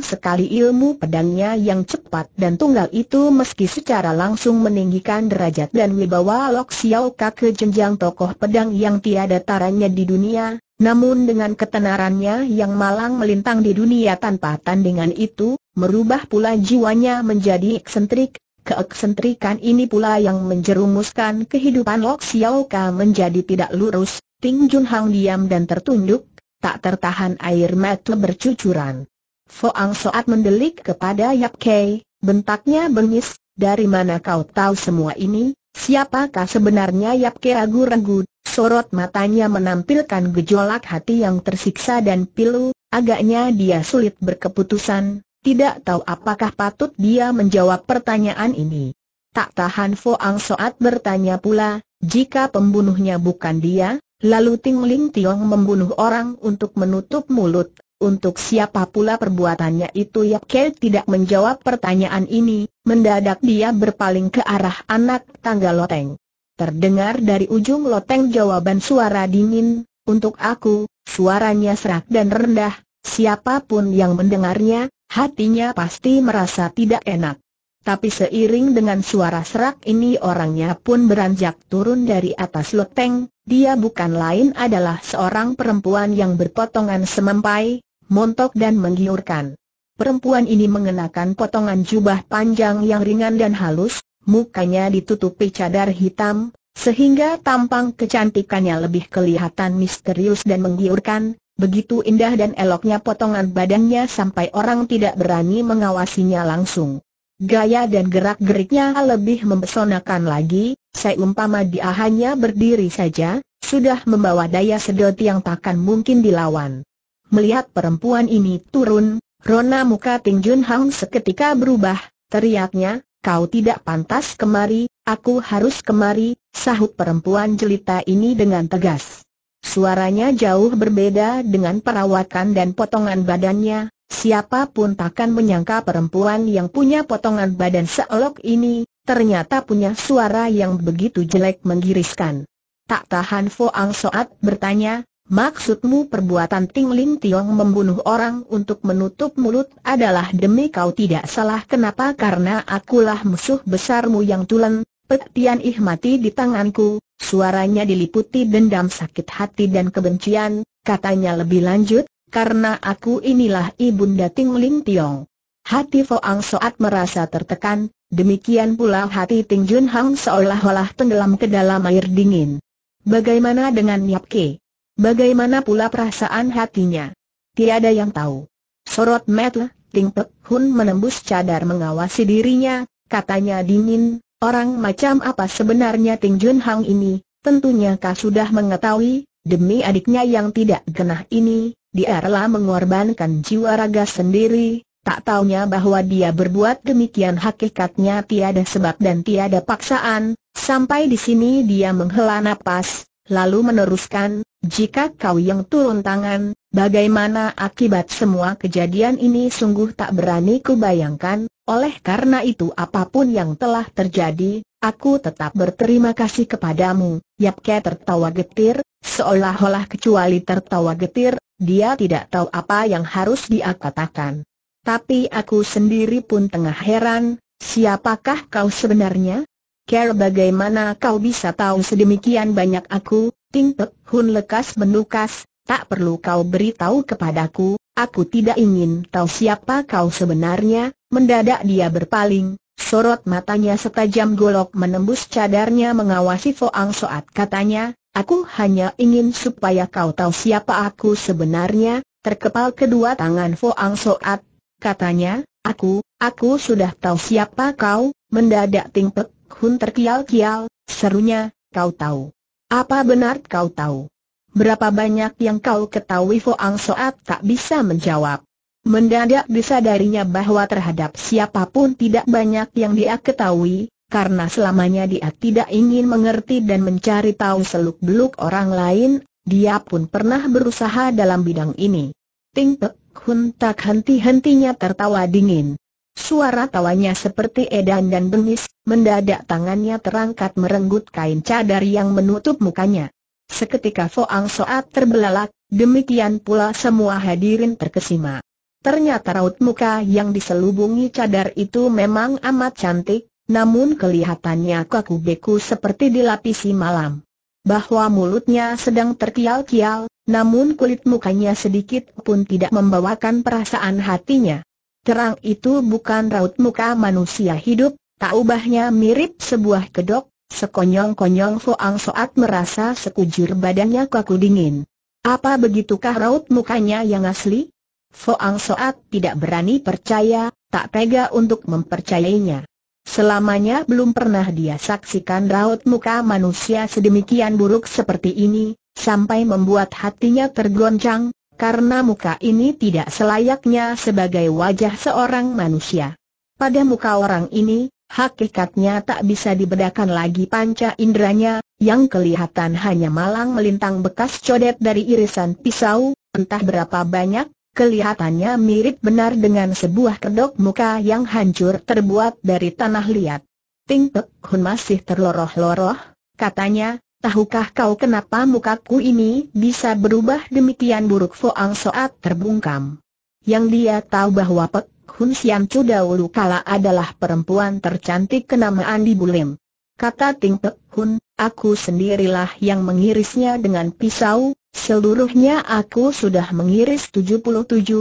sekali ilmu pedangnya yang cepat dan tunggal itu meski secara langsung meninggikan derajat dan wibawa Lok Xiao ke jenjang tokoh pedang yang tiada taranya di dunia, namun dengan ketenarannya yang malang melintang di dunia tanpa tandingan itu, merubah pula jiwanya menjadi eksentrik, keeksentrikan ini pula yang menjerumuskan kehidupan Lok Xiao menjadi tidak lurus, Ting Jun Hang diam dan tertunduk, tak tertahan air mata bercucuran. Foang Soat mendelik kepada Yap Kei, bentaknya bengis, dari mana kau tahu semua ini? Siapakah sebenarnya Yap Kei ragu-ragu? Sorot matanya menampilkan gejolak hati yang tersiksa dan pilu, agaknya dia sulit berkeputusan, tidak tahu apakah patut dia menjawab pertanyaan ini. Tak tahan Foang Soat bertanya pula, jika pembunuhnya bukan dia, lalu Ting Ling Tiong membunuh orang untuk menutup mulut untuk siapa pula perbuatannya itu Yap Ke tidak menjawab pertanyaan ini, mendadak dia berpaling ke arah anak tangga loteng. Terdengar dari ujung loteng jawaban suara dingin, untuk aku, suaranya serak dan rendah, siapapun yang mendengarnya, hatinya pasti merasa tidak enak. Tapi seiring dengan suara serak ini orangnya pun beranjak turun dari atas loteng, dia bukan lain adalah seorang perempuan yang berpotongan semampai, montok dan menggiurkan. Perempuan ini mengenakan potongan jubah panjang yang ringan dan halus, mukanya ditutupi cadar hitam, sehingga tampang kecantikannya lebih kelihatan misterius dan menggiurkan, begitu indah dan eloknya potongan badannya sampai orang tidak berani mengawasinya langsung. Gaya dan gerak-geriknya lebih mempesonakan lagi, seumpama dia hanya berdiri saja, sudah membawa daya sedot yang takkan mungkin dilawan. Melihat perempuan ini turun, Rona muka Ting Jun Hang seketika berubah, teriaknya, kau tidak pantas kemari, aku harus kemari, sahut perempuan jelita ini dengan tegas. Suaranya jauh berbeda dengan perawakan dan potongan badannya, siapapun takkan menyangka perempuan yang punya potongan badan seelok ini, ternyata punya suara yang begitu jelek menggiriskan. Tak tahan Fo Ang Soat bertanya, Maksudmu perbuatan Tingling Tiong membunuh orang untuk menutup mulut adalah demi kau tidak salah kenapa karena akulah musuh besarmu yang tulen, petian ih mati di tanganku, suaranya diliputi dendam sakit hati dan kebencian, katanya lebih lanjut, karena aku inilah ibunda Tingling Tiong. Hati Foang Soat merasa tertekan, demikian pula hati Ting Jun Hang seolah-olah tenggelam ke dalam air dingin. Bagaimana dengan Yap Ke? Bagaimana pula perasaan hatinya? Tiada yang tahu. Sorot Metle, Ting Pek Hun menembus cadar mengawasi dirinya, katanya dingin, orang macam apa sebenarnya Ting Jun Hang ini, tentunya kau sudah mengetahui, demi adiknya yang tidak genah ini, dia rela mengorbankan jiwa raga sendiri, tak taunya bahwa dia berbuat demikian hakikatnya tiada sebab dan tiada paksaan, sampai di sini dia menghela napas, lalu meneruskan, jika kau yang turun tangan, bagaimana akibat semua kejadian ini sungguh tak berani kubayangkan, oleh karena itu apapun yang telah terjadi, aku tetap berterima kasih kepadamu. Yapke tertawa getir, seolah-olah kecuali tertawa getir, dia tidak tahu apa yang harus dia katakan. Tapi aku sendiri pun tengah heran, siapakah kau sebenarnya? Care bagaimana kau bisa tahu sedemikian banyak aku, Ting Pek Hun lekas menukas, tak perlu kau beritahu kepadaku, aku tidak ingin tahu siapa kau sebenarnya, mendadak dia berpaling, sorot matanya setajam golok menembus cadarnya mengawasi Foang Soat katanya, aku hanya ingin supaya kau tahu siapa aku sebenarnya, terkepal kedua tangan Foang Soat, katanya, aku, aku sudah tahu siapa kau, mendadak Ting Pek Hun terkial-kial, serunya, kau tahu. Apa benar kau tahu? Berapa banyak yang kau ketahui Foang Soat tak bisa menjawab. Mendadak disadarinya bahwa terhadap siapapun tidak banyak yang dia ketahui, karena selamanya dia tidak ingin mengerti dan mencari tahu seluk-beluk orang lain, dia pun pernah berusaha dalam bidang ini. Ting Pek Hun tak henti-hentinya tertawa dingin. Suara tawanya seperti edan dan bengis, mendadak tangannya terangkat merenggut kain cadar yang menutup mukanya. Seketika Foang Soat terbelalak, demikian pula semua hadirin terkesima. Ternyata raut muka yang diselubungi cadar itu memang amat cantik, namun kelihatannya kaku beku seperti dilapisi malam. Bahwa mulutnya sedang terkial-kial, namun kulit mukanya sedikit pun tidak membawakan perasaan hatinya. Terang itu bukan raut muka manusia hidup, tak ubahnya mirip sebuah kedok, sekonyong-konyong Foang Soat merasa sekujur badannya kaku dingin. Apa begitukah raut mukanya yang asli? Foang Soat tidak berani percaya, tak tega untuk mempercayainya. Selamanya belum pernah dia saksikan raut muka manusia sedemikian buruk seperti ini, sampai membuat hatinya tergoncang, karena muka ini tidak selayaknya sebagai wajah seorang manusia. Pada muka orang ini, hakikatnya tak bisa dibedakan lagi panca indranya, yang kelihatan hanya malang melintang bekas codet dari irisan pisau, entah berapa banyak, kelihatannya mirip benar dengan sebuah kedok muka yang hancur terbuat dari tanah liat. Ting Tek Hun masih terloroh-loroh, katanya, Tahukah kau kenapa mukaku ini bisa berubah demikian buruk Foang Soat terbungkam. Yang dia tahu bahwa Pek Hun Sian Chu dahulu kala adalah perempuan tercantik kenamaan di Bulim. Kata Ting Pek Hun, aku sendirilah yang mengirisnya dengan pisau, seluruhnya aku sudah mengiris 77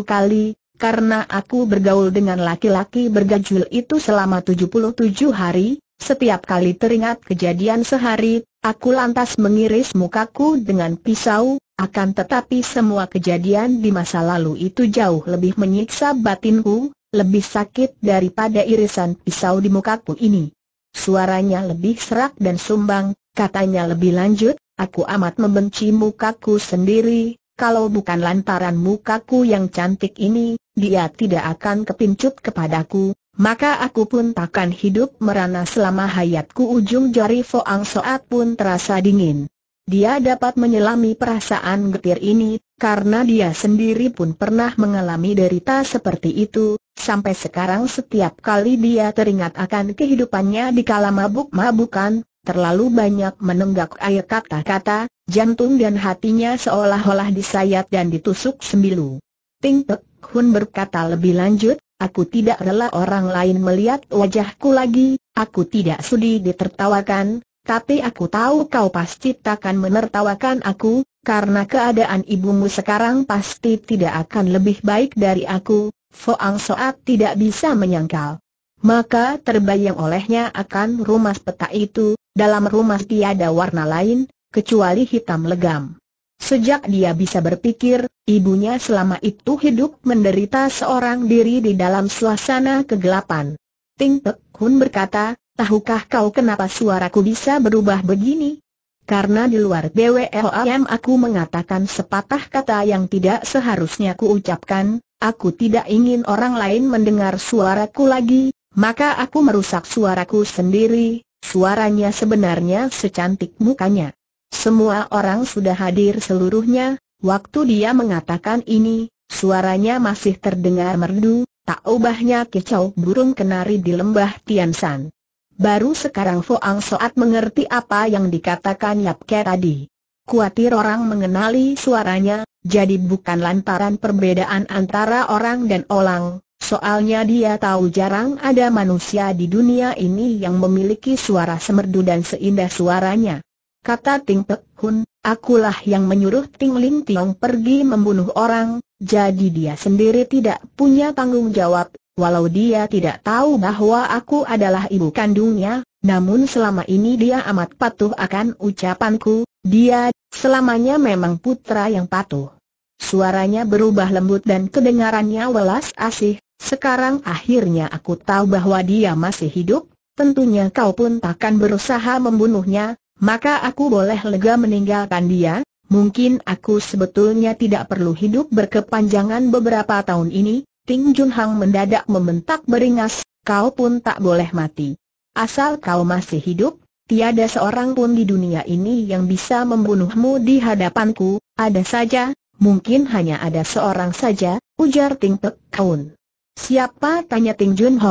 kali, karena aku bergaul dengan laki-laki bergajul itu selama 77 hari, setiap kali teringat kejadian sehari, Aku lantas mengiris mukaku dengan pisau, akan tetapi semua kejadian di masa lalu itu jauh lebih menyiksa batinku, lebih sakit daripada irisan pisau di mukaku ini. Suaranya lebih serak dan sumbang, katanya lebih lanjut, aku amat membenci mukaku sendiri, kalau bukan lantaran mukaku yang cantik ini, dia tidak akan kepincut kepadaku, maka aku pun takkan hidup merana selama hayatku ujung jari Foang Soat pun terasa dingin. Dia dapat menyelami perasaan getir ini, karena dia sendiri pun pernah mengalami derita seperti itu, sampai sekarang setiap kali dia teringat akan kehidupannya di kala mabuk-mabukan, terlalu banyak menenggak air kata-kata, jantung dan hatinya seolah-olah disayat dan ditusuk sembilu. Ting Tek Hun berkata lebih lanjut, Aku tidak rela orang lain melihat wajahku lagi, aku tidak sudi ditertawakan, tapi aku tahu kau pasti takkan menertawakan aku, karena keadaan ibumu sekarang pasti tidak akan lebih baik dari aku, Foang Soat tidak bisa menyangkal. Maka terbayang olehnya akan rumah peta itu, dalam rumah tiada warna lain, kecuali hitam legam. Sejak dia bisa berpikir, ibunya selama itu hidup menderita seorang diri di dalam suasana kegelapan. Ting Pek Hun berkata, tahukah kau kenapa suaraku bisa berubah begini? Karena di luar BWLAM aku mengatakan sepatah kata yang tidak seharusnya kuucapkan, aku tidak ingin orang lain mendengar suaraku lagi, maka aku merusak suaraku sendiri, suaranya sebenarnya secantik mukanya. Semua orang sudah hadir seluruhnya, waktu dia mengatakan ini, suaranya masih terdengar merdu, tak ubahnya kicau burung kenari di lembah Tiansan. Baru sekarang Foang Soat mengerti apa yang dikatakan Yap tadi. Kuatir orang mengenali suaranya, jadi bukan lantaran perbedaan antara orang dan orang, soalnya dia tahu jarang ada manusia di dunia ini yang memiliki suara semerdu dan seindah suaranya kata Ting Pek Hun, akulah yang menyuruh Ting Ling Tiong pergi membunuh orang, jadi dia sendiri tidak punya tanggung jawab, walau dia tidak tahu bahwa aku adalah ibu kandungnya, namun selama ini dia amat patuh akan ucapanku, dia selamanya memang putra yang patuh. Suaranya berubah lembut dan kedengarannya welas asih, sekarang akhirnya aku tahu bahwa dia masih hidup, tentunya kau pun takkan berusaha membunuhnya, maka aku boleh lega meninggalkan dia, mungkin aku sebetulnya tidak perlu hidup berkepanjangan beberapa tahun ini, Ting Jun mendadak membentak beringas, kau pun tak boleh mati. Asal kau masih hidup, tiada seorang pun di dunia ini yang bisa membunuhmu di hadapanku, ada saja, mungkin hanya ada seorang saja, ujar Ting Pek Kaun. Siapa? tanya Ting Jun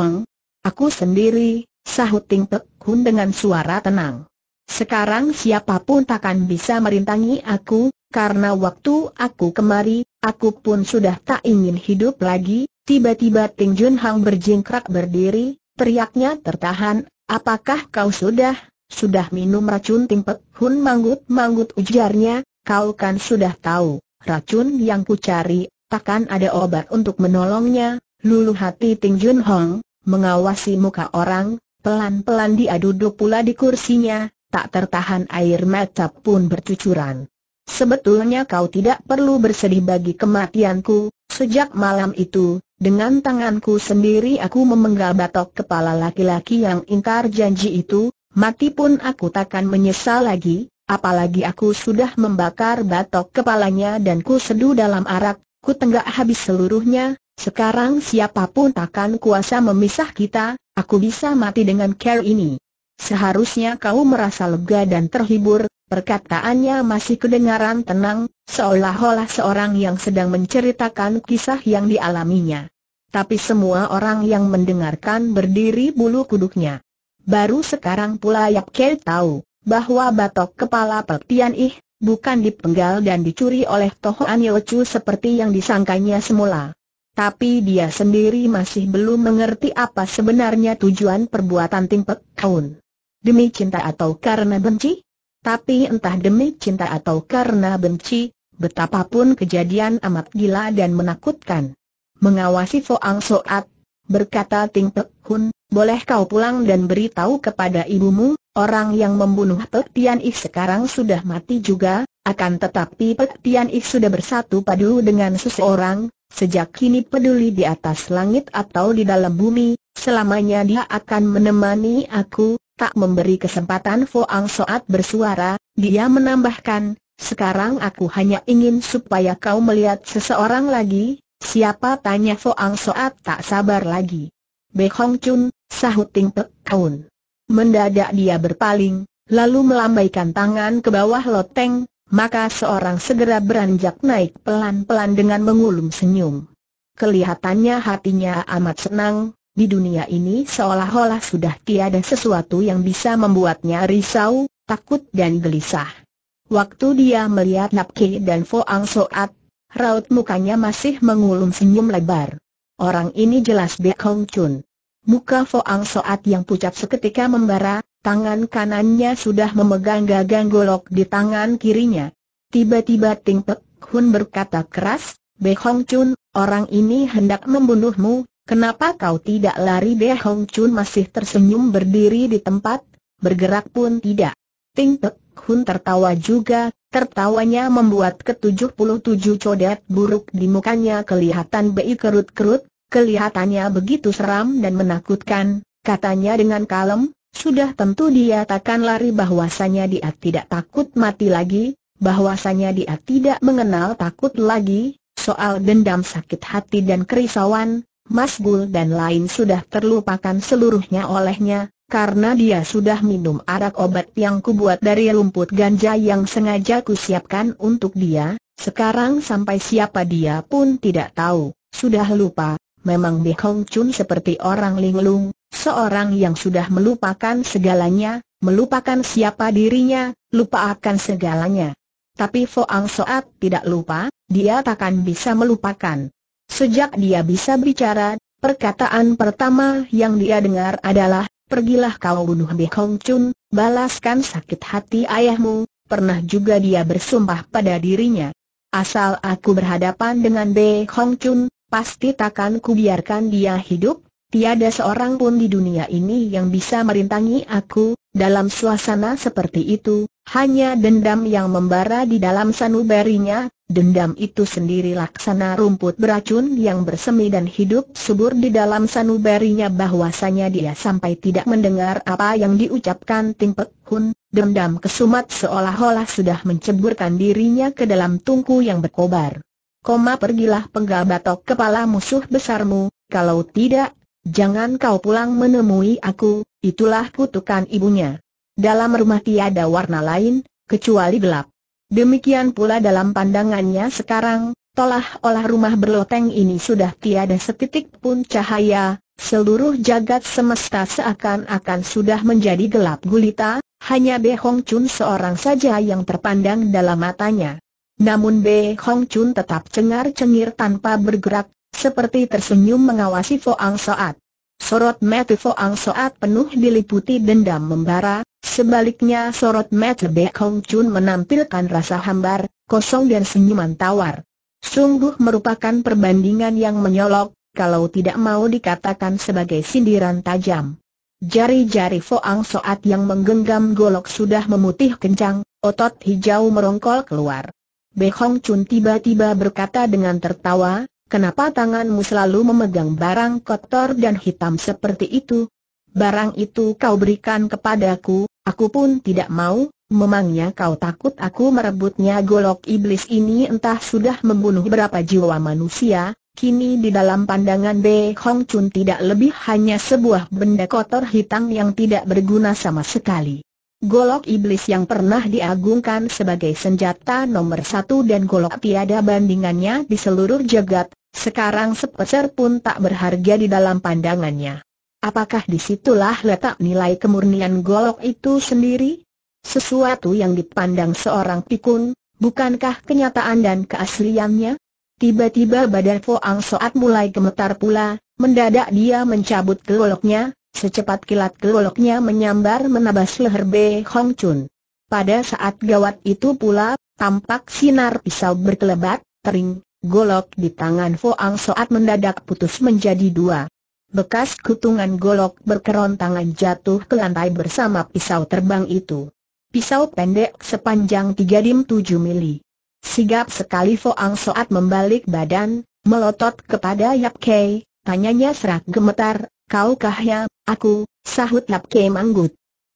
Aku sendiri, sahut Ting Pek Kun dengan suara tenang. Sekarang siapapun takkan bisa merintangi aku, karena waktu aku kemari, aku pun sudah tak ingin hidup lagi. Tiba-tiba Ting Jun Hang berjingkrak berdiri, teriaknya tertahan, apakah kau sudah, sudah minum racun Ting Pek Hun manggut-manggut ujarnya, kau kan sudah tahu, racun yang ku cari, takkan ada obat untuk menolongnya. Lulu hati Ting Jun Hong, mengawasi muka orang, pelan-pelan dia duduk pula di kursinya, tak tertahan air mata pun bercucuran. Sebetulnya kau tidak perlu bersedih bagi kematianku, sejak malam itu, dengan tanganku sendiri aku memenggal batok kepala laki-laki yang ingkar janji itu, mati pun aku takkan menyesal lagi, apalagi aku sudah membakar batok kepalanya dan ku seduh dalam arak, ku tenggak habis seluruhnya, sekarang siapapun takkan kuasa memisah kita, aku bisa mati dengan care ini. Seharusnya kau merasa lega dan terhibur, perkataannya masih kedengaran tenang, seolah-olah seorang yang sedang menceritakan kisah yang dialaminya. Tapi semua orang yang mendengarkan berdiri bulu kuduknya. Baru sekarang pula Yap Kel tahu, bahwa batok kepala Pek Ih, bukan dipenggal dan dicuri oleh Toho Yochu seperti yang disangkanya semula. Tapi dia sendiri masih belum mengerti apa sebenarnya tujuan perbuatan Tim Pek Kaun. Demi cinta atau karena benci? Tapi entah demi cinta atau karena benci, betapapun kejadian amat gila dan menakutkan. Mengawasi Foang Soat, berkata Ting Pek Hun, boleh kau pulang dan beritahu kepada ibumu, orang yang membunuh Pek Tian Ih sekarang sudah mati juga, akan tetapi Pek Tian Ih sudah bersatu padu dengan seseorang, sejak kini peduli di atas langit atau di dalam bumi, selamanya dia akan menemani aku, tak memberi kesempatan Foang Soat bersuara, dia menambahkan, sekarang aku hanya ingin supaya kau melihat seseorang lagi, siapa tanya Foang Soat tak sabar lagi. Hong Chun, sahut Ting Pek Kaun. Mendadak dia berpaling, lalu melambaikan tangan ke bawah loteng, maka seorang segera beranjak naik pelan-pelan dengan mengulum senyum. Kelihatannya hatinya amat senang, di dunia ini seolah-olah sudah tiada sesuatu yang bisa membuatnya risau, takut dan gelisah. Waktu dia melihat Napki dan Foang Soat, raut mukanya masih mengulung senyum lebar. Orang ini jelas Be Hong Chun. Muka Foang Soat yang pucat seketika membara, tangan kanannya sudah memegang gagang golok di tangan kirinya. Tiba-tiba Ting Pek Hun berkata keras, Be Hong Chun, orang ini hendak membunuhmu, Kenapa kau tidak lari Deh Hong Chun masih tersenyum berdiri di tempat, bergerak pun tidak. Ting Tek Hun tertawa juga, tertawanya membuat ke-77 codet buruk di mukanya kelihatan bei kerut-kerut, kelihatannya begitu seram dan menakutkan, katanya dengan kalem, sudah tentu dia takkan lari bahwasanya dia tidak takut mati lagi, bahwasanya dia tidak mengenal takut lagi, soal dendam sakit hati dan kerisauan, Mas Gul dan lain sudah terlupakan seluruhnya olehnya, karena dia sudah minum arak obat yang kubuat dari rumput ganja yang sengaja kusiapkan untuk dia, sekarang sampai siapa dia pun tidak tahu, sudah lupa, memang Bi Hong Chun seperti orang linglung, seorang yang sudah melupakan segalanya, melupakan siapa dirinya, lupa akan segalanya. Tapi Fo Ang Soat tidak lupa, dia takkan bisa melupakan. Sejak dia bisa bicara, perkataan pertama yang dia dengar adalah, Pergilah kau bunuh Bi Hong Chun, balaskan sakit hati ayahmu, pernah juga dia bersumpah pada dirinya. Asal aku berhadapan dengan Beh Hong Chun, pasti takkan kubiarkan dia hidup, Tiada seorang pun di dunia ini yang bisa merintangi aku, dalam suasana seperti itu, hanya dendam yang membara di dalam sanubarinya, dendam itu sendiri laksana rumput beracun yang bersemi dan hidup subur di dalam sanubarinya bahwasanya dia sampai tidak mendengar apa yang diucapkan Ting Pek Hun, dendam kesumat seolah-olah sudah menceburkan dirinya ke dalam tungku yang berkobar. Koma pergilah penggal batok kepala musuh besarmu, kalau tidak Jangan kau pulang menemui aku, itulah kutukan ibunya. Dalam rumah tiada warna lain, kecuali gelap. Demikian pula dalam pandangannya sekarang, tolah olah rumah berloteng ini sudah tiada setitik pun cahaya, seluruh jagat semesta seakan-akan sudah menjadi gelap gulita, hanya Be Hong Chun seorang saja yang terpandang dalam matanya. Namun Be Hong Chun tetap cengar-cengir tanpa bergerak, seperti tersenyum mengawasi Foang Soat. Sorot mata Foang Soat penuh diliputi dendam membara, sebaliknya sorot mata Bek Hong Chun menampilkan rasa hambar, kosong dan senyuman tawar. Sungguh merupakan perbandingan yang menyolok, kalau tidak mau dikatakan sebagai sindiran tajam. Jari-jari Foang Soat yang menggenggam golok sudah memutih kencang, otot hijau merongkol keluar. Hong Chun tiba-tiba berkata dengan tertawa, Kenapa tanganmu selalu memegang barang kotor dan hitam seperti itu? Barang itu kau berikan kepadaku, aku pun tidak mau, memangnya kau takut aku merebutnya golok iblis ini entah sudah membunuh berapa jiwa manusia, Kini di dalam pandangan B. Hong Chun tidak lebih hanya sebuah benda kotor hitam yang tidak berguna sama sekali. Golok iblis yang pernah diagungkan sebagai senjata nomor satu dan golok tiada bandingannya di seluruh jagat, sekarang sepeser pun tak berharga di dalam pandangannya. Apakah disitulah letak nilai kemurnian golok itu sendiri? Sesuatu yang dipandang seorang pikun, bukankah kenyataan dan keasliannya? Tiba-tiba badan Foang Soat mulai gemetar pula, mendadak dia mencabut goloknya, secepat kilat goloknya menyambar menabas leher B. Hong Chun. Pada saat gawat itu pula, tampak sinar pisau berkelebat, tering, Golok di tangan Foang Soat mendadak putus menjadi dua. Bekas kutungan golok berkerontangan jatuh ke lantai bersama pisau terbang itu. Pisau pendek sepanjang 3 dim 7 mili. Sigap sekali Foang Soat membalik badan, melotot kepada Yap Kei, tanyanya serak gemetar, kaukah ya, aku, sahut Yap Kei manggut.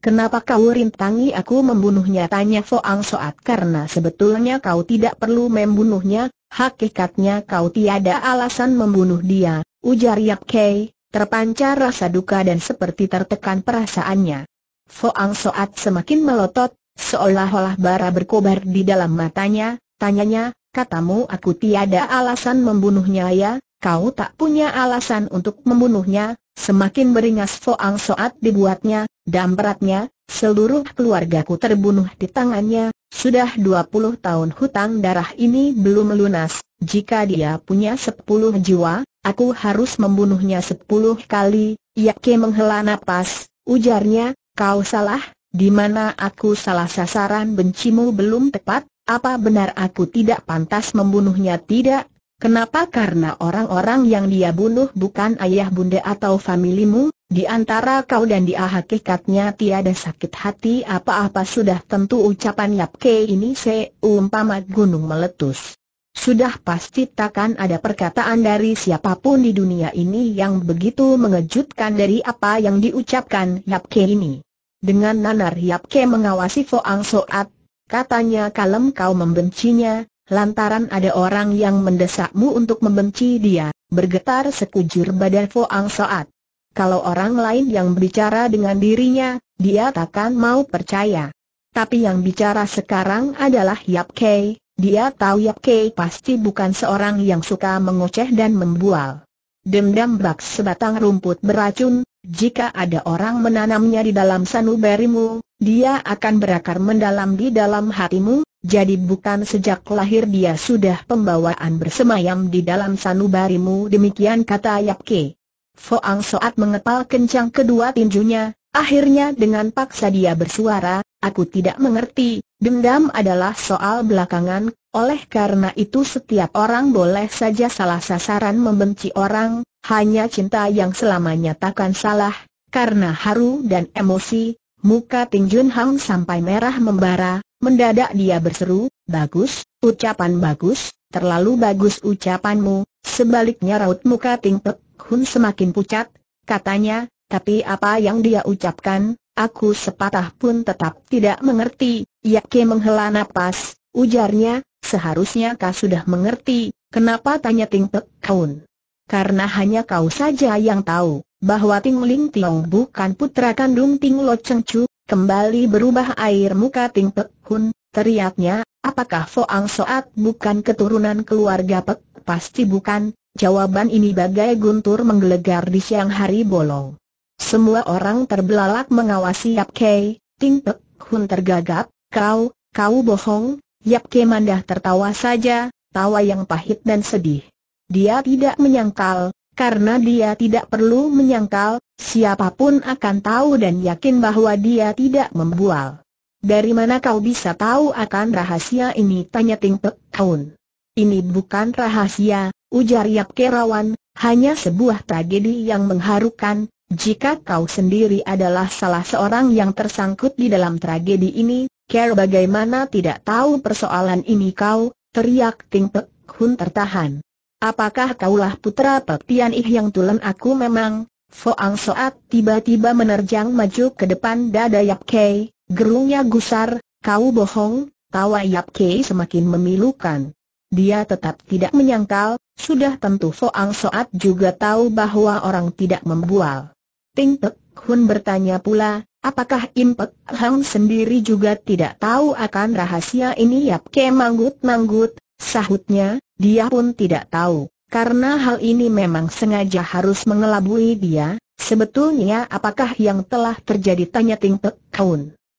Kenapa kau rintangi aku membunuhnya? Tanya Foang Soat karena sebetulnya kau tidak perlu membunuhnya, hakikatnya kau tiada alasan membunuh dia, ujar Yap Kei, terpancar rasa duka dan seperti tertekan perasaannya. Foang Soat semakin melotot, seolah-olah bara berkobar di dalam matanya, tanyanya, katamu aku tiada alasan membunuhnya ya, kau tak punya alasan untuk membunuhnya, semakin beringas Foang Soat dibuatnya, dan beratnya, seluruh keluargaku terbunuh di tangannya, sudah 20 tahun hutang darah ini belum lunas, jika dia punya 10 jiwa, aku harus membunuhnya 10 kali, yakke menghela napas, ujarnya, kau salah, di mana aku salah sasaran bencimu belum tepat, apa benar aku tidak pantas membunuhnya tidak, Kenapa? Karena orang-orang yang dia bunuh bukan ayah bunda atau familimu, di antara kau dan dia hakikatnya tiada sakit hati apa-apa sudah tentu ucapan Yap Ke ini seumpama gunung meletus. Sudah pasti takkan ada perkataan dari siapapun di dunia ini yang begitu mengejutkan dari apa yang diucapkan Yap Ke ini. Dengan nanar Yap Ke mengawasi Foang Soat, katanya kalem kau membencinya, lantaran ada orang yang mendesakmu untuk membenci dia, bergetar sekujur badan Foang Soat. Kalau orang lain yang berbicara dengan dirinya, dia takkan mau percaya. Tapi yang bicara sekarang adalah Yap Kei, dia tahu Yap Kei pasti bukan seorang yang suka mengoceh dan membual. Dendam bak sebatang rumput beracun, jika ada orang menanamnya di dalam sanubarimu, dia akan berakar mendalam di dalam hatimu, jadi bukan sejak lahir dia sudah pembawaan bersemayam di dalam sanubarimu demikian kata Yap Yapke. Foang Soat mengepal kencang kedua tinjunya, akhirnya dengan paksa dia bersuara, aku tidak mengerti, dendam adalah soal belakangan, oleh karena itu setiap orang boleh saja salah sasaran membenci orang, hanya cinta yang selamanya takkan salah, karena haru dan emosi, muka Tinjun Hang sampai merah membara, Mendadak dia berseru, bagus, ucapan bagus, terlalu bagus ucapanmu, sebaliknya raut muka Ting Pek Hun semakin pucat, katanya, tapi apa yang dia ucapkan, aku sepatah pun tetap tidak mengerti, yakin menghela nafas, ujarnya, seharusnya kau sudah mengerti, kenapa tanya Ting Pek Hun? Karena hanya kau saja yang tahu, bahwa Ting Ling Tiong bukan putra kandung Ting Lo Cheng Chu, Kembali berubah air muka Ting Pek Hun, teriaknya, apakah Foang Soat bukan keturunan keluarga Pek? Pasti bukan, jawaban ini bagai guntur menggelegar di siang hari bolong. Semua orang terbelalak mengawasi Yap Kei, Ting Pek Hun tergagap, kau, kau bohong, Yap Kei mandah tertawa saja, tawa yang pahit dan sedih. Dia tidak menyangkal, karena dia tidak perlu menyangkal, siapapun akan tahu dan yakin bahwa dia tidak membual. Dari mana kau bisa tahu akan rahasia ini? Tanya Ting Pek Taun. Ini bukan rahasia, ujar Yap Kerawan, hanya sebuah tragedi yang mengharukan. Jika kau sendiri adalah salah seorang yang tersangkut di dalam tragedi ini, Ker bagaimana tidak tahu persoalan ini kau, teriak Ting Pek Hun tertahan. Apakah kaulah putra Pak Ih yang tulen aku memang? Foang Soat tiba-tiba menerjang maju ke depan dada Yap Kei, gerungnya gusar, kau bohong, tawa Yap Kei semakin memilukan. Dia tetap tidak menyangkal, sudah tentu Foang Soat juga tahu bahwa orang tidak membual. Ting Pek Hun bertanya pula, apakah Im Pek Hang sendiri juga tidak tahu akan rahasia ini Yap Kei manggut-manggut, Sahutnya, dia pun tidak tahu, karena hal ini memang sengaja harus mengelabui dia, sebetulnya apakah yang telah terjadi tanya Ting Pek Kaun.